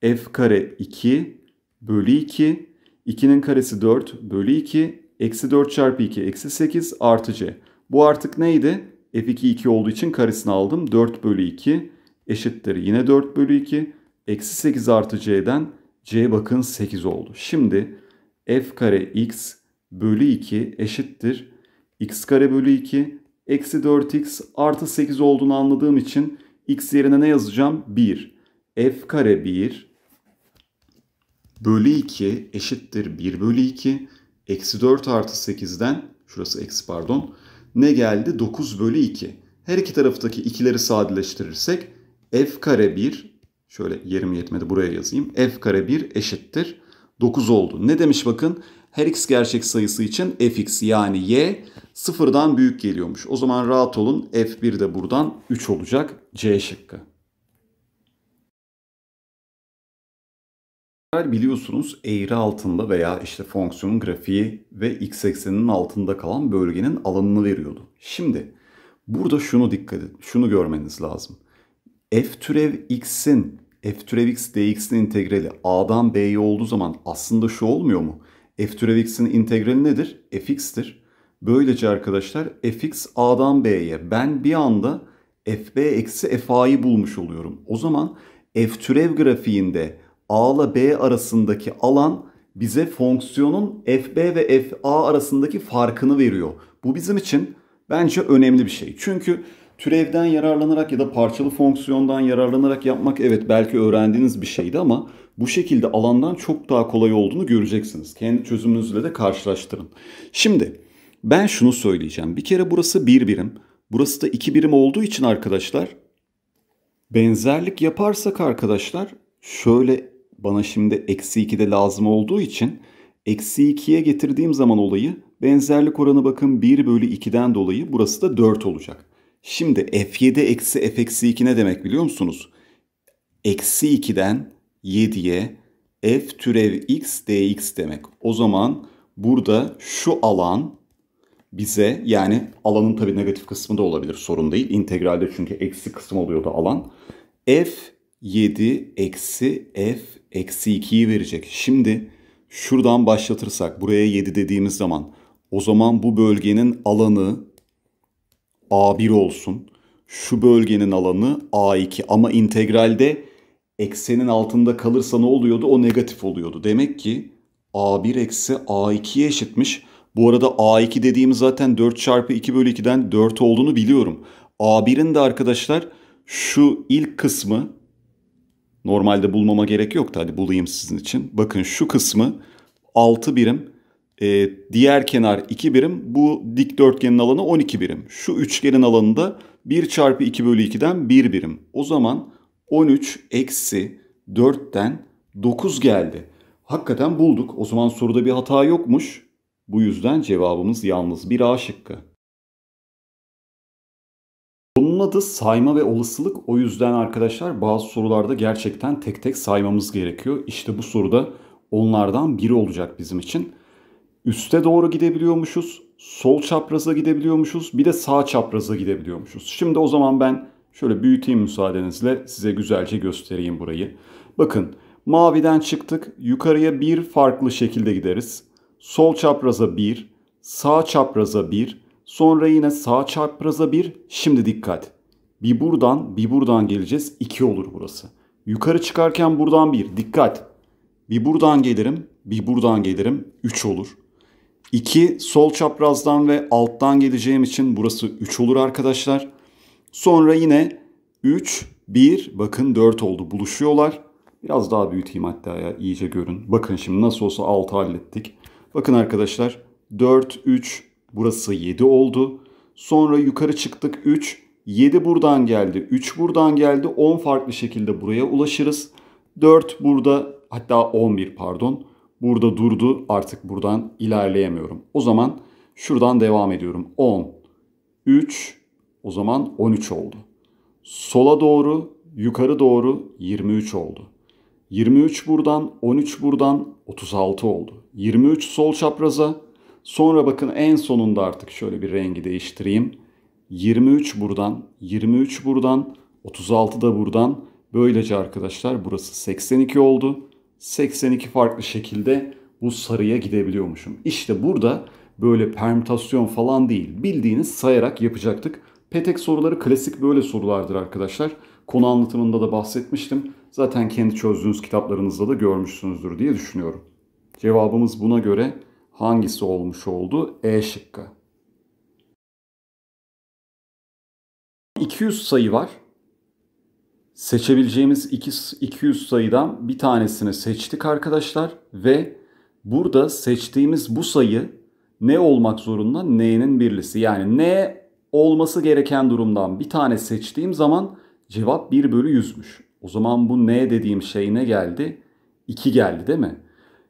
F kare 2 bölü 2. 2'nin karesi 4 bölü 2 eksi 4 çarpı 2 eksi 8 artı C. Bu artık neydi? F2 2 olduğu için karesini aldım. 4 bölü 2 eşittir yine 4 bölü 2. Eksi 8 artı c'den c bakın 8 oldu. Şimdi f kare x bölü 2 eşittir. x kare bölü 2 eksi 4x artı 8 olduğunu anladığım için x yerine ne yazacağım? 1. f kare 1 bölü 2 eşittir 1 bölü 2 eksi 4 artı 8'den şurası eksi pardon ne geldi? 9 bölü 2. Her iki taraftaki ikileri sadeleştirirsek f kare 1 şöyle yerim yetmedi buraya yazayım. f kare 1 eşittir 9 oldu. Ne demiş bakın? Her x gerçek sayısı için fx yani y sıfırdan büyük geliyormuş. O zaman rahat olun f1 de buradan 3 olacak C şıkkı. Biliyorsunuz eğri altında veya işte fonksiyonun grafiği ve x ekseninin altında kalan bölgenin alanını veriyordu. Şimdi burada şunu dikkat edin, şunu görmeniz lazım. f türev x'in f türev x dx'in integrali a'dan b'ye olduğu zaman aslında şu olmuyor mu? f türev x'in integrali nedir? fx'tir. Böylece arkadaşlar fx a'dan b'ye ben bir anda fb eksi fa'yı bulmuş oluyorum. O zaman f türev grafiğinde a ile b arasındaki alan bize fonksiyonun fb ve fa arasındaki farkını veriyor. Bu bizim için bence önemli bir şey. Çünkü türevden yararlanarak ya da parçalı fonksiyondan yararlanarak yapmak evet belki öğrendiğiniz bir şeydi ama bu şekilde alandan çok daha kolay olduğunu göreceksiniz. Kendi çözümünüzle de karşılaştırın. Şimdi ben şunu söyleyeceğim. Bir kere burası bir birim. Burası da iki birim olduğu için arkadaşlar benzerlik yaparsak arkadaşlar şöyle bana şimdi eksi 2 de lazım olduğu için eksi 2'ye getirdiğim zaman olayı benzerlik oranı bakın 1 bölü 2'den dolayı burası da 4 olacak. Şimdi f7 eksi f eksi 2 ne demek biliyor musunuz? Eksi 2'den 7'ye f türev x dx demek. O zaman burada şu alan bize yani alanın tabi negatif kısmı da olabilir sorun değil. İntegralde çünkü eksi kısım oluyordu alan. f 7 eksi f eksi 2'yi verecek. Şimdi şuradan başlatırsak buraya 7 dediğimiz zaman o zaman bu bölgenin alanı A1 olsun. Şu bölgenin alanı A2 ama integralde eksenin altında kalırsa ne oluyordu? O negatif oluyordu. Demek ki A1 eksi A2'ye eşitmiş. Bu arada A2 dediğim zaten 4 çarpı 2 bölü 2'den 4 olduğunu biliyorum. A1'in de arkadaşlar şu ilk kısmı Normalde bulmama gerek yoktu. Hadi bulayım sizin için. Bakın şu kısmı 6 birim. E, diğer kenar 2 birim. Bu dikdörtgenin alanı 12 birim. Şu üçgenin alanı da 1 çarpı 2 bölü 2'den 1 birim. O zaman 13 eksi 4'ten 9 geldi. Hakikaten bulduk. O zaman soruda bir hata yokmuş. Bu yüzden cevabımız yalnız bir A şıkkı. Bunun adı sayma ve olasılık. O yüzden arkadaşlar bazı sorularda gerçekten tek tek saymamız gerekiyor. İşte bu soruda onlardan biri olacak bizim için. Üste doğru gidebiliyormuşuz. Sol çapraza gidebiliyormuşuz. Bir de sağ çapraza gidebiliyormuşuz. Şimdi o zaman ben şöyle büyüteyim müsaadenizle. Size güzelce göstereyim burayı. Bakın maviden çıktık. Yukarıya bir farklı şekilde gideriz. Sol çapraza bir, sağ çapraza bir, Sonra yine sağ çarpraza 1. Şimdi dikkat. Bir buradan bir buradan geleceğiz. 2 olur burası. Yukarı çıkarken buradan 1. Dikkat. Bir buradan gelirim. Bir buradan gelirim. 3 olur. 2 sol çaprazdan ve alttan geleceğim için burası 3 olur arkadaşlar. Sonra yine 3, 1 bakın 4 oldu buluşuyorlar. Biraz daha büyüteyim hatta ya iyice görün. Bakın şimdi nasıl olsa 6 hallettik. Bakın arkadaşlar 4, 3, Burası 7 oldu. Sonra yukarı çıktık 3. 7 buradan geldi. 3 buradan geldi. 10 farklı şekilde buraya ulaşırız. 4 burada hatta 11 pardon. Burada durdu. Artık buradan ilerleyemiyorum. O zaman şuradan devam ediyorum. 10, 3 o zaman 13 oldu. Sola doğru, yukarı doğru 23 oldu. 23 buradan, 13 buradan 36 oldu. 23 sol çapraza, Sonra bakın en sonunda artık şöyle bir rengi değiştireyim. 23 buradan, 23 buradan, 36 da buradan. Böylece arkadaşlar burası 82 oldu. 82 farklı şekilde bu sarıya gidebiliyormuşum. İşte burada böyle permütasyon falan değil. Bildiğiniz sayarak yapacaktık. Petek soruları klasik böyle sorulardır arkadaşlar. Konu anlatımında da bahsetmiştim. Zaten kendi çözdüğünüz kitaplarınızda da görmüşsünüzdür diye düşünüyorum. Cevabımız buna göre hangisi olmuş oldu? E şıkkı. 200 sayı var. Seçebileceğimiz 200 sayıdan bir tanesini seçtik arkadaşlar ve burada seçtiğimiz bu sayı ne olmak zorunda? N'nin birlisi. Yani N olması gereken durumdan bir tane seçtiğim zaman cevap 1 bölü 100'müş. O zaman bu N dediğim şey ne geldi? 2 geldi değil mi?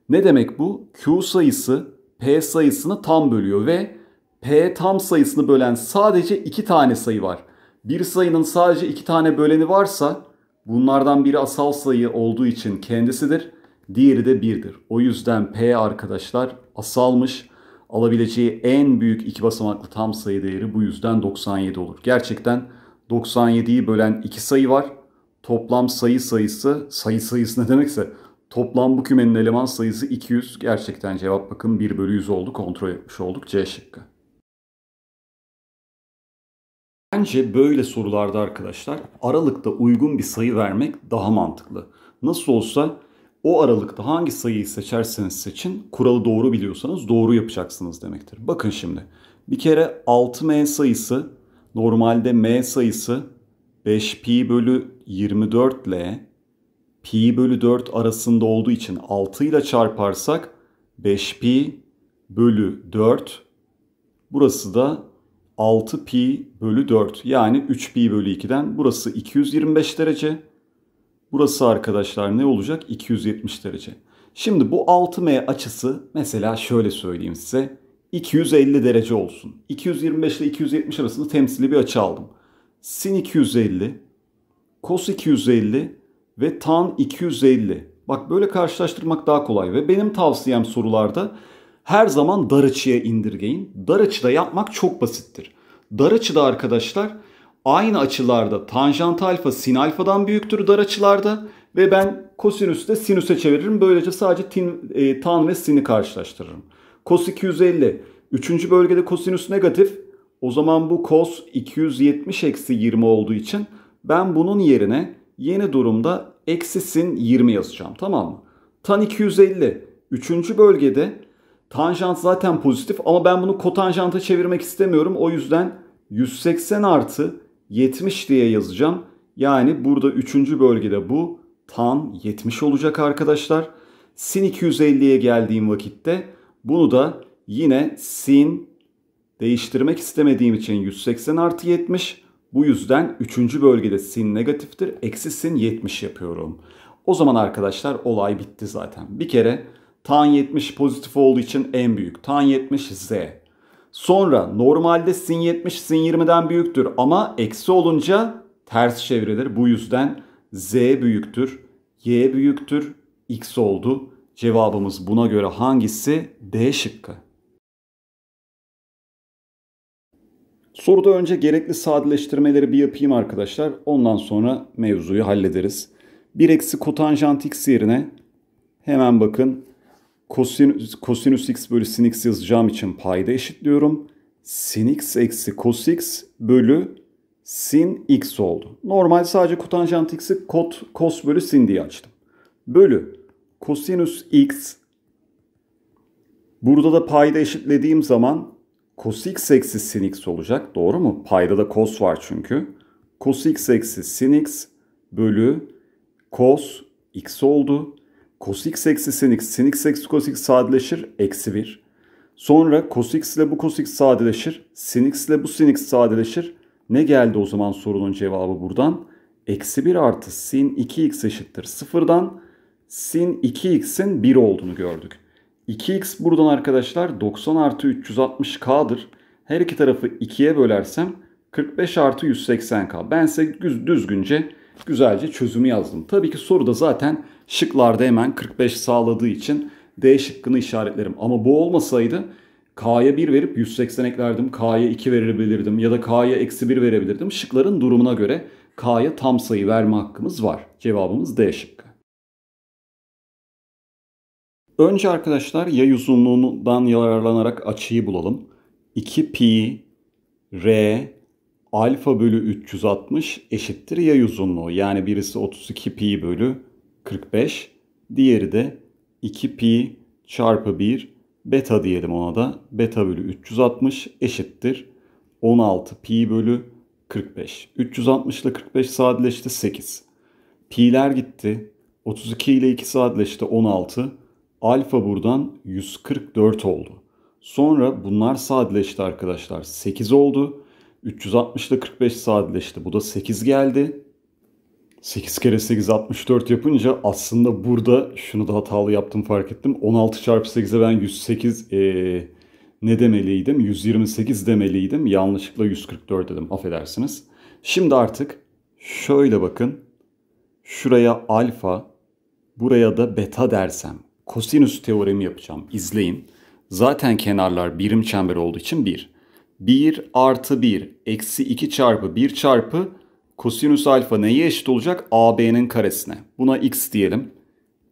Ne demek bu? Q sayısı P sayısını tam bölüyor ve P tam sayısını bölen sadece iki tane sayı var. Bir sayının sadece iki tane böleni varsa bunlardan biri asal sayı olduğu için kendisidir. Diğeri de birdir. O yüzden P arkadaşlar asalmış. Alabileceği en büyük iki basamaklı tam sayı değeri bu yüzden 97 olur. Gerçekten 97'yi bölen iki sayı var. Toplam sayı sayısı, sayı sayısı ne demekse Toplam bu kümenin eleman sayısı 200. Gerçekten cevap bakın 1 bölü 100 oldu. Kontrol etmiş olduk. C şıkkı. Bence böyle sorularda arkadaşlar aralıkta uygun bir sayı vermek daha mantıklı. Nasıl olsa o aralıkta hangi sayıyı seçerseniz seçin kuralı doğru biliyorsanız doğru yapacaksınız demektir. Bakın şimdi bir kere 6m sayısı normalde m sayısı 5 p bölü 24 l pi bölü 4 arasında olduğu için 6 ile çarparsak 5 pi bölü 4 burası da 6 pi bölü 4 yani 3 pi bölü 2'den burası 225 derece. Burası arkadaşlar ne olacak? 270 derece. Şimdi bu 6M açısı mesela şöyle söyleyeyim size. 250 derece olsun. 225 ile 270 arasında temsili bir açı aldım. Sin 250, cos 250 ve tan 250. Bak böyle karşılaştırmak daha kolay ve benim tavsiyem sorularda her zaman dar açıya indirgeyin. Dar açıda yapmak çok basittir. Dar açıda arkadaşlar aynı açılarda tanjant alfa sin alfadan büyüktür dar açılarda ve ben kosinüsü de sinüse çeviririm. Böylece sadece tin, e, tan ve sin'i karşılaştırırım. Kos 250. Üçüncü bölgede kosinüs negatif. O zaman bu kos 270 eksi 20 olduğu için ben bunun yerine Yeni durumda eksi sin 20 yazacağım tamam mı? Tan 250. Üçüncü bölgede tanjant zaten pozitif ama ben bunu kotanjanta çevirmek istemiyorum. O yüzden 180 artı 70 diye yazacağım. Yani burada üçüncü bölgede bu tan 70 olacak arkadaşlar. Sin 250'ye geldiğim vakitte bunu da yine sin değiştirmek istemediğim için 180 artı 70 bu yüzden 3. bölgede sin negatiftir. Eksi sin 70 yapıyorum. O zaman arkadaşlar olay bitti zaten. Bir kere tan 70 pozitif olduğu için en büyük. Tan 70 z. Sonra normalde sin 70 sin 20'den büyüktür ama eksi olunca ters çevrilir. Bu yüzden z büyüktür, y büyüktür, x oldu. Cevabımız buna göre hangisi? D şıkkı. Soruda önce gerekli sadeleştirmeleri bir yapayım arkadaşlar. Ondan sonra mevzuyu hallederiz. 1 eksi kotanjant x yerine hemen bakın kosinüs, x bölü sin x yazacağım için payda eşitliyorum. Sin x eksi kos x bölü sin x oldu. Normal sadece kotanjant x'i kot, kos bölü sin diye açtım. Bölü kosinüs x burada da payda eşitlediğim zaman cos x eksi sin x olacak. Doğru mu? Payda da cos var çünkü. Cos x eksi sin x bölü cos x oldu. Cos x eksi sin x. Sin x eksi cos x sadeleşir. Eksi 1. Sonra cos x ile bu cos x sadeleşir. Sin x ile bu sin x sadeleşir. Ne geldi o zaman sorunun cevabı buradan? Eksi 1 artı sin 2x eşittir 0'dan sin 2x'in 1 olduğunu gördük. 2x buradan arkadaşlar 90 artı 360k'dır. Her iki tarafı 2'ye bölersem 45 artı 180k. Ben size düzgünce güzelce çözümü yazdım. Tabii ki soruda zaten şıklarda hemen 45 sağladığı için D şıkkını işaretlerim. Ama bu olmasaydı K'ya 1 verip 180 eklerdim. K'ya 2 verebilirdim ya da K'ya eksi 1 verebilirdim. Şıkların durumuna göre K'ya tam sayı verme hakkımız var. Cevabımız D şıkkı. Önce arkadaşlar yay uzunluğundan yararlanarak açıyı bulalım. 2 pi r alfa bölü 360 eşittir yay uzunluğu. Yani birisi 32 pi bölü 45. Diğeri de 2 pi çarpı 1 beta diyelim ona da. Beta bölü 360 eşittir 16 pi bölü 45. 360 ile 45 sadeleşti 8. Pi'ler gitti. 32 ile 2 sadeleşti 16. Alfa buradan 144 oldu. Sonra bunlar sadeleşti arkadaşlar. 8 oldu. 360 ile 45 sadeleşti. Bu da 8 geldi. 8 kere 8 64 yapınca aslında burada şunu da hatalı yaptım fark ettim. 16 çarpı 8'e ben 108 ee, ne demeliydim? 128 demeliydim. Yanlışlıkla 144 dedim. Affedersiniz. Şimdi artık şöyle bakın. Şuraya alfa, buraya da beta dersem kosinüs teoremi yapacağım. İzleyin. Zaten kenarlar birim çember olduğu için 1. 1 artı 1 eksi 2 çarpı 1 çarpı kosinüs alfa neye eşit olacak? AB'nin karesine. Buna x diyelim.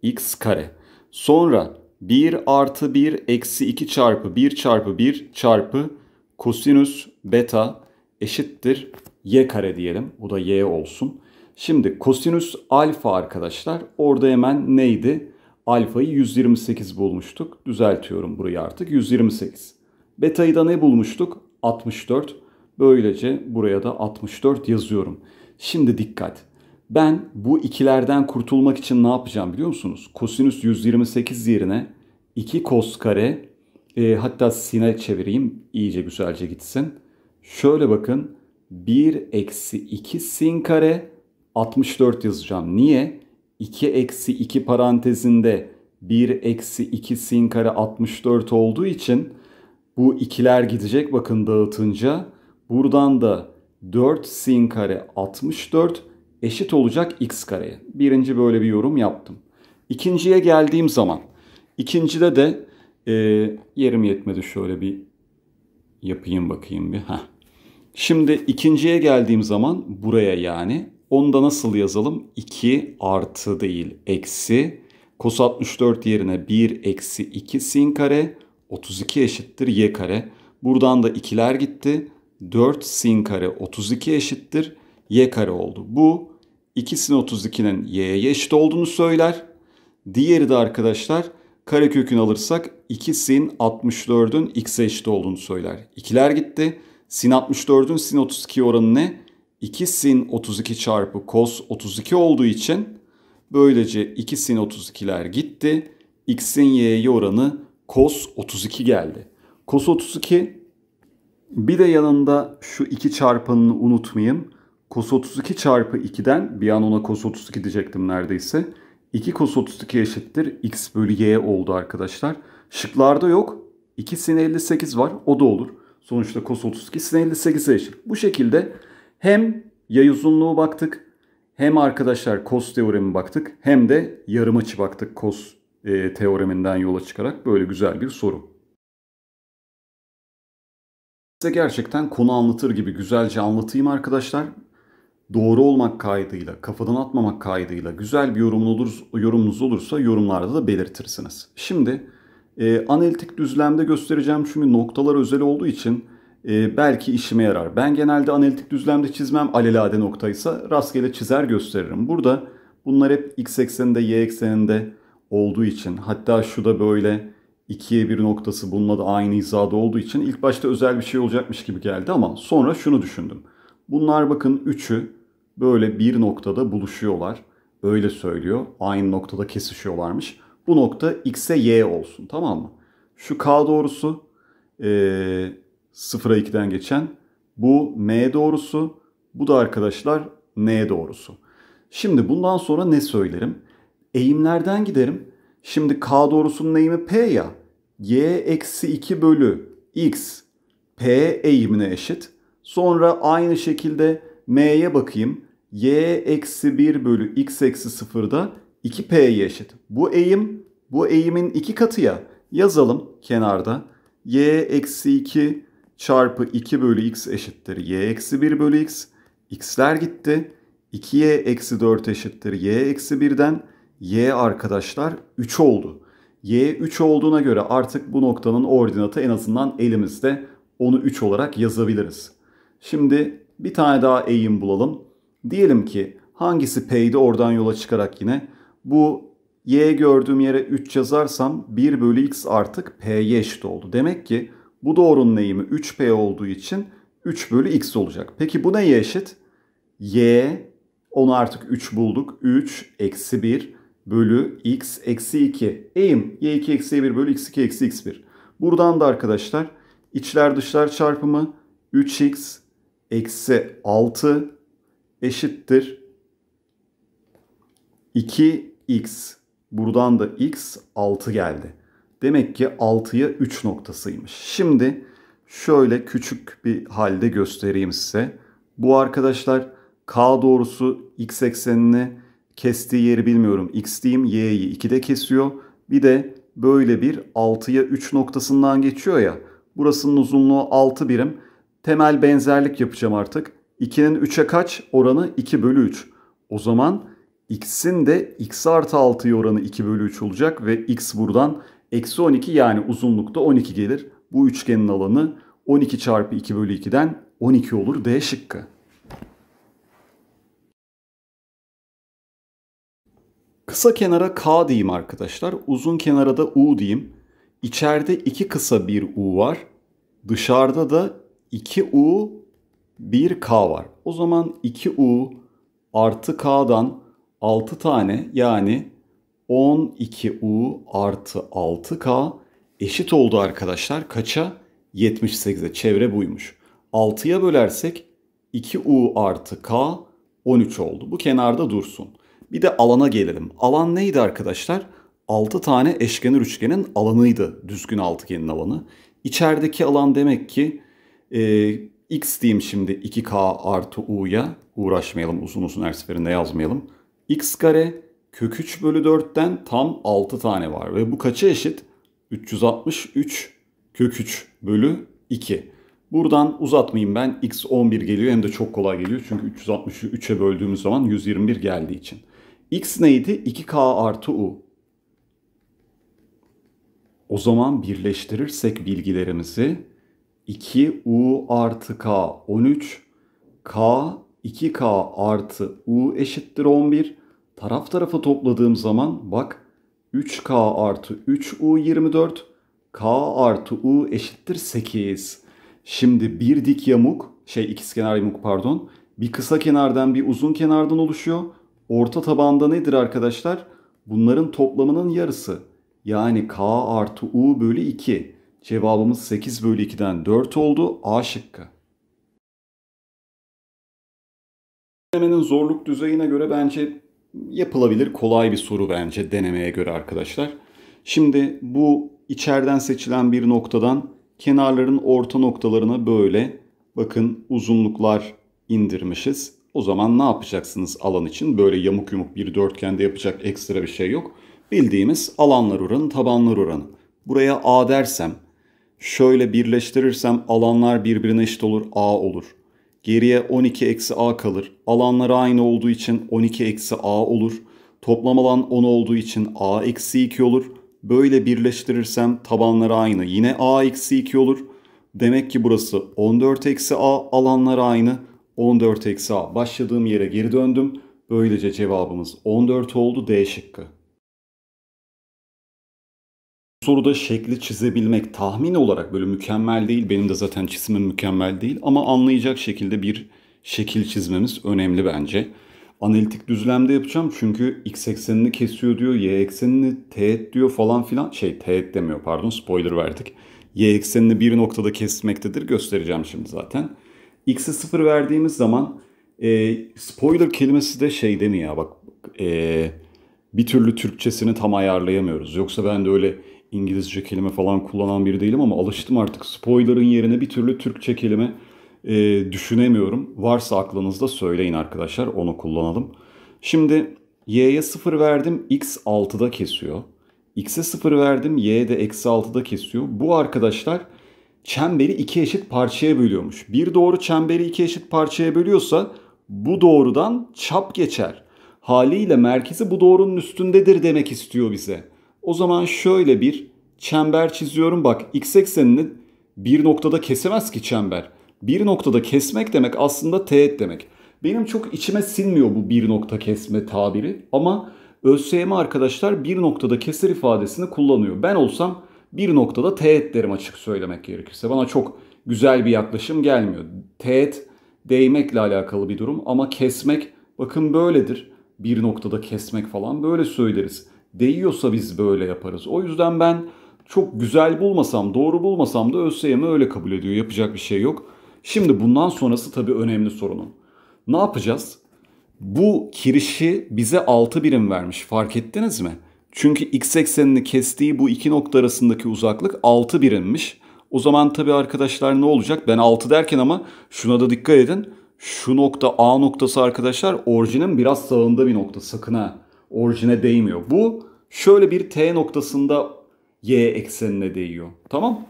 x kare. Sonra 1 artı 1 eksi 2 çarpı 1 çarpı 1 çarpı kosinüs beta eşittir y kare diyelim. Bu da y olsun. Şimdi kosinüs alfa arkadaşlar orada hemen neydi? Alfa'yı 128 bulmuştuk. Düzeltiyorum burayı artık. 128. Beta'yı da ne bulmuştuk? 64. Böylece buraya da 64 yazıyorum. Şimdi dikkat. Ben bu ikilerden kurtulmak için ne yapacağım biliyor musunuz? Kosinüs 128 yerine 2 kos kare e, hatta sine çevireyim iyice güzelce gitsin. Şöyle bakın 1 eksi 2 sin kare 64 yazacağım. Niye? 2 eksi 2 parantezinde 1 eksi 2 sin kare 64 olduğu için bu ikiler gidecek bakın dağıtınca. Buradan da 4 sin kare 64 eşit olacak x kareye. Birinci böyle bir yorum yaptım. İkinciye geldiğim zaman ikincide de e, yerim yetmedi şöyle bir yapayım bakayım bir. Heh. Şimdi ikinciye geldiğim zaman buraya yani onu da nasıl yazalım? 2 artı değil eksi. Kos 64 yerine 1 eksi 2 sin kare. 32 eşittir y kare. Buradan da ikiler gitti. 4 sin kare 32 eşittir y kare oldu. Bu 2 sin 32'nin y'ye eşit olduğunu söyler. Diğeri de arkadaşlar karekökünü alırsak 2 sin 64'ün x'e eşit olduğunu söyler. İkiler gitti. Sin 64'ün sin 32 oranı ne? 2 sin 32 çarpı cos 32 olduğu için böylece 2 sin 32'ler gitti. X'in y'ye oranı cos 32 geldi. Cos 32 bir de yanında şu 2 çarpanını unutmayayım. Cos 32 çarpı 2'den bir an ona cos 32 diyecektim neredeyse. 2 cos 32 eşittir x bölü y oldu arkadaşlar. Şıklarda yok. 2 sin 58 var o da olur. Sonuçta cos 32 sin 58'e eşit. Bu şekilde hem yay uzunluğu baktık. Hem arkadaşlar kos teoremi baktık. Hem de yarım açı baktık kos e, teoreminden yola çıkarak böyle güzel bir soru. Size gerçekten konu anlatır gibi güzelce anlatayım arkadaşlar. Doğru olmak kaydıyla, kafadan atmamak kaydıyla güzel bir yorumun olur, yorumunuz olursa yorumlarda da belirtirsiniz. Şimdi e, analitik düzlemde göstereceğim çünkü noktalar özel olduğu için e, belki işime yarar. Ben genelde analitik düzlemde çizmem alelade noktaysa rastgele çizer gösteririm. Burada bunlar hep x ekseninde y ekseninde olduğu için hatta şu da böyle ikiye bir noktası bununla da aynı hizada olduğu için ilk başta özel bir şey olacakmış gibi geldi ama sonra şunu düşündüm. Bunlar bakın üçü böyle bir noktada buluşuyorlar. Öyle söylüyor. Aynı noktada kesişiyorlarmış. Bu nokta x'e y olsun tamam mı? Şu k doğrusu ee, 0'a 2'den geçen. Bu M doğrusu. Bu da arkadaşlar N doğrusu. Şimdi bundan sonra ne söylerim? Eğimlerden giderim. Şimdi K doğrusunun eğimi P ya. Y eksi 2 bölü X P eğimine eşit. Sonra aynı şekilde M'ye bakayım. Y eksi 1 bölü X eksi da 2P'ye eşit. Bu eğim bu eğimin iki katı ya. Yazalım kenarda. Y eksi 2 çarpı 2 bölü x eşittir y eksi 1 bölü x. x'ler gitti. 2y eksi 4 eşittir y eksi 1'den y arkadaşlar 3 oldu. y 3 olduğuna göre artık bu noktanın ordinatı en azından elimizde. Onu 3 olarak yazabiliriz. Şimdi bir tane daha eğim bulalım. Diyelim ki hangisi p'ydi oradan yola çıkarak yine bu y gördüğüm yere 3 yazarsam 1 bölü x artık p'ye eşit oldu. Demek ki bu doğrunun eğimi 3p olduğu için 3 bölü x olacak. Peki bu neye eşit? y, onu artık 3 bulduk. 3 eksi 1 bölü x eksi 2. Eğim y2 eksi 1 bölü x2 eksi x1. Buradan da arkadaşlar içler dışlar çarpımı 3x eksi 6 eşittir 2x. Buradan da x 6 geldi. Demek ki 6'ya 3 noktasıymış. Şimdi şöyle küçük bir halde göstereyim size. Bu arkadaşlar K doğrusu x eksenini kestiği yeri bilmiyorum. X diyeyim y'yi 2'de kesiyor. Bir de böyle bir 6'ya 3 noktasından geçiyor ya. Burasının uzunluğu 6 birim. Temel benzerlik yapacağım artık. 2'nin 3'e kaç? Oranı 2 bölü 3. O zaman x'in de x artı 6'ya oranı 2 bölü 3 olacak ve x buradan Eksi 12 yani uzunlukta 12 gelir. Bu üçgenin alanı 12 çarpı 2 bölü 2'den 12 olur D şıkkı. Kısa kenara K diyeyim arkadaşlar. Uzun kenara da U diyeyim. İçeride iki kısa bir U var. Dışarıda da 2U bir k var. O zaman 2U artı K'dan 6 tane yani 12U artı 6K eşit oldu arkadaşlar. Kaça? 78'e. Çevre buymuş. 6'ya bölersek 2U artı K 13 oldu. Bu kenarda dursun. Bir de alana gelelim. Alan neydi arkadaşlar? 6 tane eşkenar üçgenin alanıydı. Düzgün altıgenin alanı. İçerideki alan demek ki e, x diyeyim şimdi 2k artı u'ya uğraşmayalım uzun uzun her seferinde yazmayalım. x kare kök 3 bölü 4'ten tam 6 tane var. Ve bu kaça eşit? 363 kök 3 bölü 2. Buradan uzatmayayım ben. X 11 geliyor hem de çok kolay geliyor. Çünkü 360'ı 3'e böldüğümüz zaman 121 geldiği için. X neydi? 2K artı U. O zaman birleştirirsek bilgilerimizi 2U artı K 13, K 2K artı U eşittir 11 taraf tarafa topladığım zaman bak 3K artı 3U24 K artı U eşittir 8. Şimdi bir dik yamuk şey ikizkenar yamuk pardon bir kısa kenardan bir uzun kenardan oluşuyor. Orta tabanda nedir arkadaşlar? Bunların toplamının yarısı. Yani K artı U bölü 2. Cevabımız 8 bölü 2'den 4 oldu. A şıkkı. Demenin zorluk düzeyine göre bence yapılabilir kolay bir soru bence denemeye göre arkadaşlar. Şimdi bu içeriden seçilen bir noktadan kenarların orta noktalarına böyle bakın uzunluklar indirmişiz. O zaman ne yapacaksınız alan için? Böyle yamuk yumuk bir dörtgende yapacak ekstra bir şey yok. Bildiğimiz alanlar oranı, tabanlar oranı. Buraya A dersem, şöyle birleştirirsem alanlar birbirine eşit olur, A olur. Geriye 12 eksi a kalır. Alanlar aynı olduğu için 12 eksi a olur. Toplam alan 10 olduğu için a eksi 2 olur. Böyle birleştirirsem tabanlar aynı. Yine a eksi 2 olur. Demek ki burası 14 eksi a alanlar aynı. 14 eksi a başladığım yere geri döndüm. Böylece cevabımız 14 oldu D şıkkı soruda şekli çizebilmek tahmin olarak böyle mükemmel değil. Benim de zaten çizimim mükemmel değil ama anlayacak şekilde bir şekil çizmemiz önemli bence. Analitik düzlemde yapacağım çünkü x eksenini kesiyor diyor, y eksenini teğet diyor falan filan. Şey teğet demiyor pardon spoiler verdik. Y eksenini bir noktada kesmektedir göstereceğim şimdi zaten. X'e sıfır verdiğimiz zaman e, spoiler kelimesi de şey demiyor. bak e, bir türlü Türkçesini tam ayarlayamıyoruz. Yoksa ben de öyle İngilizce kelime falan kullanan biri değilim ama alıştım artık. Spoiler'ın yerine bir türlü Türkçe kelime e, düşünemiyorum. Varsa aklınızda söyleyin arkadaşlar onu kullanalım. Şimdi y'ye 0 verdim x 6'da kesiyor. x'e 0 verdim y'ye de eksi 6'da kesiyor. Bu arkadaşlar çemberi iki eşit parçaya bölüyormuş. Bir doğru çemberi iki eşit parçaya bölüyorsa bu doğrudan çap geçer. Haliyle merkezi bu doğrunun üstündedir demek istiyor bize. O zaman şöyle bir çember çiziyorum. Bak x eksenini bir noktada kesemez ki çember. Bir noktada kesmek demek aslında teğet demek. Benim çok içime sinmiyor bu bir nokta kesme tabiri ama ÖSYM arkadaşlar bir noktada keser ifadesini kullanıyor. Ben olsam bir noktada teğet derim açık söylemek gerekirse. Bana çok güzel bir yaklaşım gelmiyor. Teğet değmekle alakalı bir durum ama kesmek bakın böyledir. Bir noktada kesmek falan böyle söyleriz değiyorsa biz böyle yaparız. O yüzden ben çok güzel bulmasam, doğru bulmasam da ÖSYM e öyle kabul ediyor. Yapacak bir şey yok. Şimdi bundan sonrası tabii önemli sorunun. Ne yapacağız? Bu kirişi bize 6 birim vermiş. Fark ettiniz mi? Çünkü x eksenini kestiği bu iki nokta arasındaki uzaklık 6 birimmiş. O zaman tabii arkadaşlar ne olacak? Ben 6 derken ama şuna da dikkat edin. Şu nokta A noktası arkadaşlar orijinin biraz sağında bir nokta sakın ha orijine değmiyor. Bu şöyle bir t noktasında y eksenine değiyor. Tamam.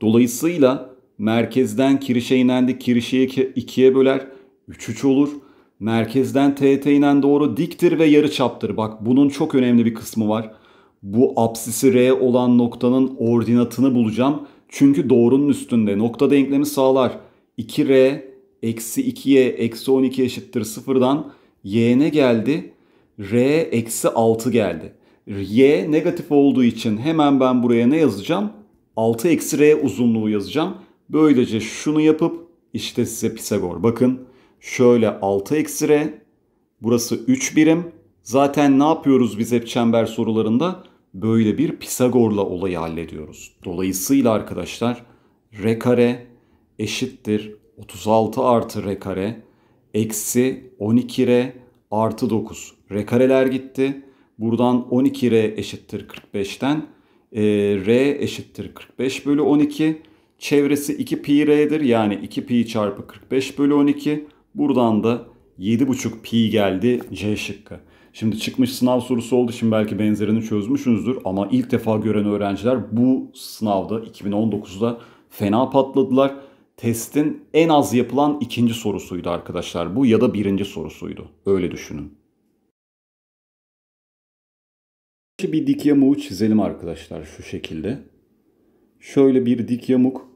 Dolayısıyla merkezden kirişe inendi. Kirişi ikiye böler. 3 3 olur. Merkezden TT inen doğru diktir ve yarı çaptır. Bak bunun çok önemli bir kısmı var. Bu absisi R olan noktanın ordinatını bulacağım. Çünkü doğrunun üstünde nokta denklemi sağlar. 2R eksi 2Y eksi 12 eşittir sıfırdan y'ne geldi. R eksi 6 geldi. Y negatif olduğu için hemen ben buraya ne yazacağım? 6 eksi R uzunluğu yazacağım. Böylece şunu yapıp işte size Pisagor. Bakın şöyle 6 eksi R. Burası 3 birim. Zaten ne yapıyoruz biz hep çember sorularında? Böyle bir Pisagor'la olayı hallediyoruz. Dolayısıyla arkadaşlar R kare eşittir 36 artı R kare eksi 12 R artı 9. R kareler gitti. Buradan 12R eşittir 45'ten. E, R eşittir 45 ee, bölü 12. Çevresi 2 pi R'dir. Yani 2 pi çarpı 45 bölü 12. Buradan da 7,5 pi geldi C şıkkı. Şimdi çıkmış sınav sorusu oldu. Şimdi belki benzerini çözmüşsünüzdür ama ilk defa gören öğrenciler bu sınavda 2019'da fena patladılar testin en az yapılan ikinci sorusuydu arkadaşlar bu ya da birinci sorusuydu. Öyle düşünün. Bir dik yamuğu çizelim arkadaşlar şu şekilde. Şöyle bir dik yamuk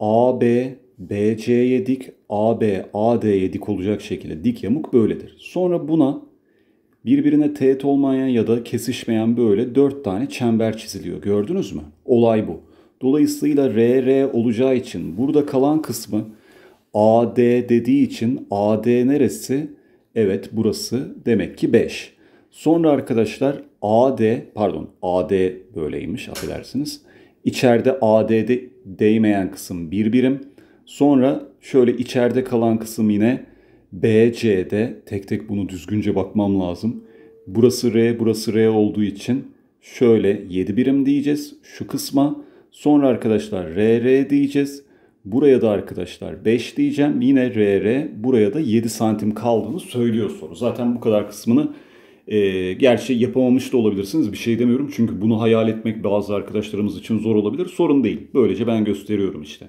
AB, BC'ye dik, AB, AD'ye dik olacak şekilde dik yamuk böyledir. Sonra buna birbirine teğet olmayan ya da kesişmeyen böyle 4 tane çember çiziliyor. Gördünüz mü? Olay bu. Dolayısıyla RR olacağı için burada kalan kısmı AD dediği için AD neresi? Evet burası demek ki 5. Sonra arkadaşlar AD pardon AD böyleymiş affedersiniz. İçeride AD'de değmeyen kısım 1 bir birim. Sonra şöyle içeride kalan kısım yine BC'de tek tek bunu düzgünce bakmam lazım. Burası R burası R olduğu için şöyle 7 birim diyeceğiz şu kısma. Sonra arkadaşlar RR diyeceğiz. Buraya da arkadaşlar 5 diyeceğim. Yine RR buraya da 7 santim kaldığını söylüyor soru. Zaten bu kadar kısmını e, gerçi yapamamış da olabilirsiniz. Bir şey demiyorum. Çünkü bunu hayal etmek bazı arkadaşlarımız için zor olabilir. Sorun değil. Böylece ben gösteriyorum işte.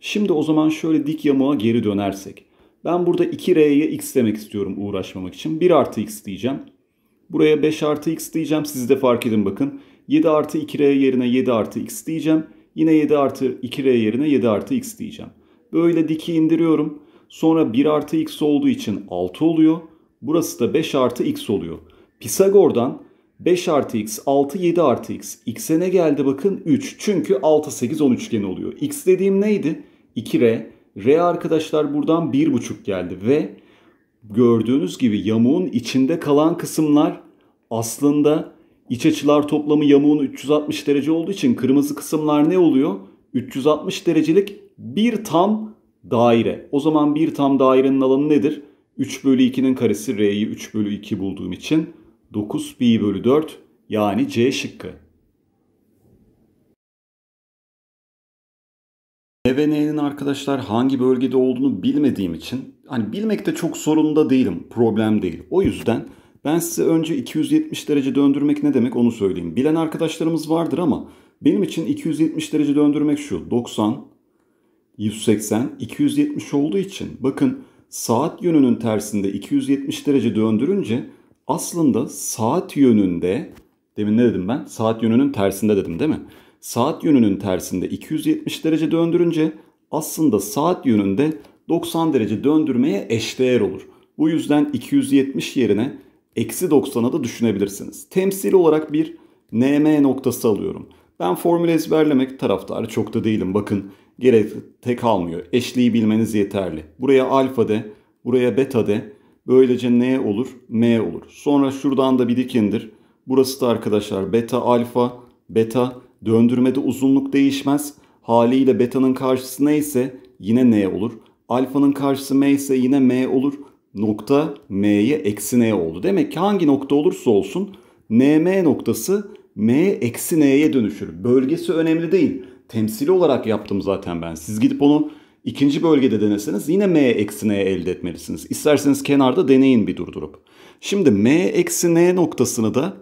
Şimdi o zaman şöyle dik yamuğa geri dönersek. Ben burada 2R'ye x demek istiyorum uğraşmamak için. 1 artı x diyeceğim. Buraya 5 artı x diyeceğim. Siz de fark edin bakın. 7 artı 2R yerine 7 artı X diyeceğim. Yine 7 artı 2R yerine 7 artı X diyeceğim. Böyle diki indiriyorum. Sonra 1 artı X olduğu için 6 oluyor. Burası da 5 artı X oluyor. Pisagor'dan 5 artı x 6 7 artı x. X'e ne geldi bakın 3. Çünkü 6 8 10 üçgeni oluyor. X dediğim neydi? 2R. R arkadaşlar buradan 1,5 geldi ve gördüğünüz gibi yamuğun içinde kalan kısımlar aslında İç açılar toplamı yamuğun 360 derece olduğu için kırmızı kısımlar ne oluyor? 360 derecelik bir tam daire. O zaman bir tam dairenin alanı nedir? 3 bölü 2'nin karesi R'yi 3 bölü 2 bulduğum için 9 pi bölü 4 yani C şıkkı. E ve N'nin arkadaşlar hangi bölgede olduğunu bilmediğim için hani bilmekte çok sorun da değilim, problem değil. O yüzden ben size önce 270 derece döndürmek ne demek onu söyleyeyim. Bilen arkadaşlarımız vardır ama benim için 270 derece döndürmek şu. 90, 180, 270 olduğu için bakın saat yönünün tersinde 270 derece döndürünce aslında saat yönünde demin ne dedim ben? Saat yönünün tersinde dedim değil mi? Saat yönünün tersinde 270 derece döndürünce aslında saat yönünde 90 derece döndürmeye eşdeğer olur. Bu yüzden 270 yerine eksi 90'a da düşünebilirsiniz. Temsil olarak bir NM noktası alıyorum. Ben formülü ezberlemek taraftarı çok da değilim. Bakın gerek tek almıyor. Eşliği bilmeniz yeterli. Buraya alfa de, buraya beta de. Böylece N olur, M olur. Sonra şuradan da bir dik Burası da arkadaşlar beta alfa, beta döndürmede uzunluk değişmez. Haliyle beta'nın karşısı neyse yine N olur. Alfanın karşısı M ise yine M olur nokta m'ye eksi n oldu. Demek ki hangi nokta olursa olsun nm noktası m eksi n'ye dönüşür. Bölgesi önemli değil. Temsili olarak yaptım zaten ben. Siz gidip onu ikinci bölgede deneseniz yine m eksi n elde etmelisiniz. İsterseniz kenarda deneyin bir durdurup. Şimdi m eksi n noktasını da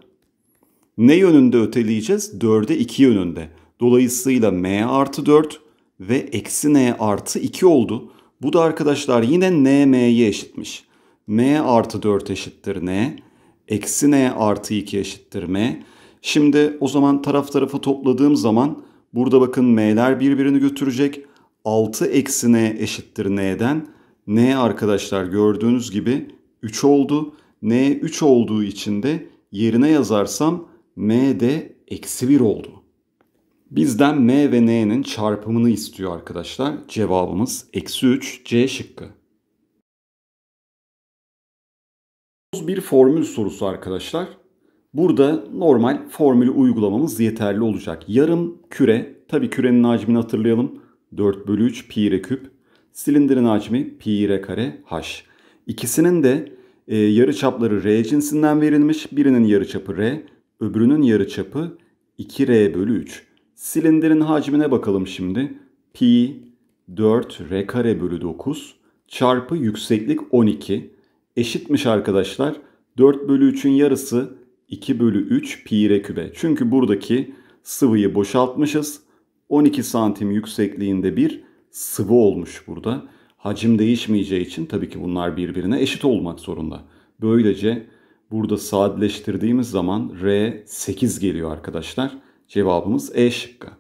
ne yönünde öteleyeceğiz? 4'e 2 yönünde. Dolayısıyla m artı 4 ve eksi n artı 2 oldu. Bu da arkadaşlar yine n m'ye eşitmiş. m artı 4 eşittir n. Eksi n artı 2 eşittir m. Şimdi o zaman taraf tarafa topladığım zaman burada bakın m'ler birbirini götürecek. 6 eksi n eşittir n'den. n arkadaşlar gördüğünüz gibi 3 oldu. n 3 olduğu için de yerine yazarsam m de eksi 1 oldu. Bizden M ve N'nin çarpımını istiyor arkadaşlar. Cevabımız eksi 3 C şıkkı. Bir formül sorusu arkadaşlar. Burada normal formülü uygulamamız yeterli olacak. Yarım küre, tabi kürenin hacmini hatırlayalım. 4 bölü 3 pi r küp. Silindirin hacmi pi r kare h. İkisinin de e, yarı çapları r cinsinden verilmiş. Birinin yarı çapı r, öbürünün yarı çapı 2r bölü 3. Silindirin hacmine bakalım şimdi. Pi 4 r kare bölü 9 çarpı yükseklik 12 eşitmiş arkadaşlar. 4 bölü 3'ün yarısı 2 bölü 3 pi r kübe. Çünkü buradaki sıvıyı boşaltmışız. 12 santim yüksekliğinde bir sıvı olmuş burada. Hacim değişmeyeceği için tabii ki bunlar birbirine eşit olmak zorunda. Böylece burada sadeleştirdiğimiz zaman R 8 geliyor arkadaşlar. Cevabımız E şıkkı.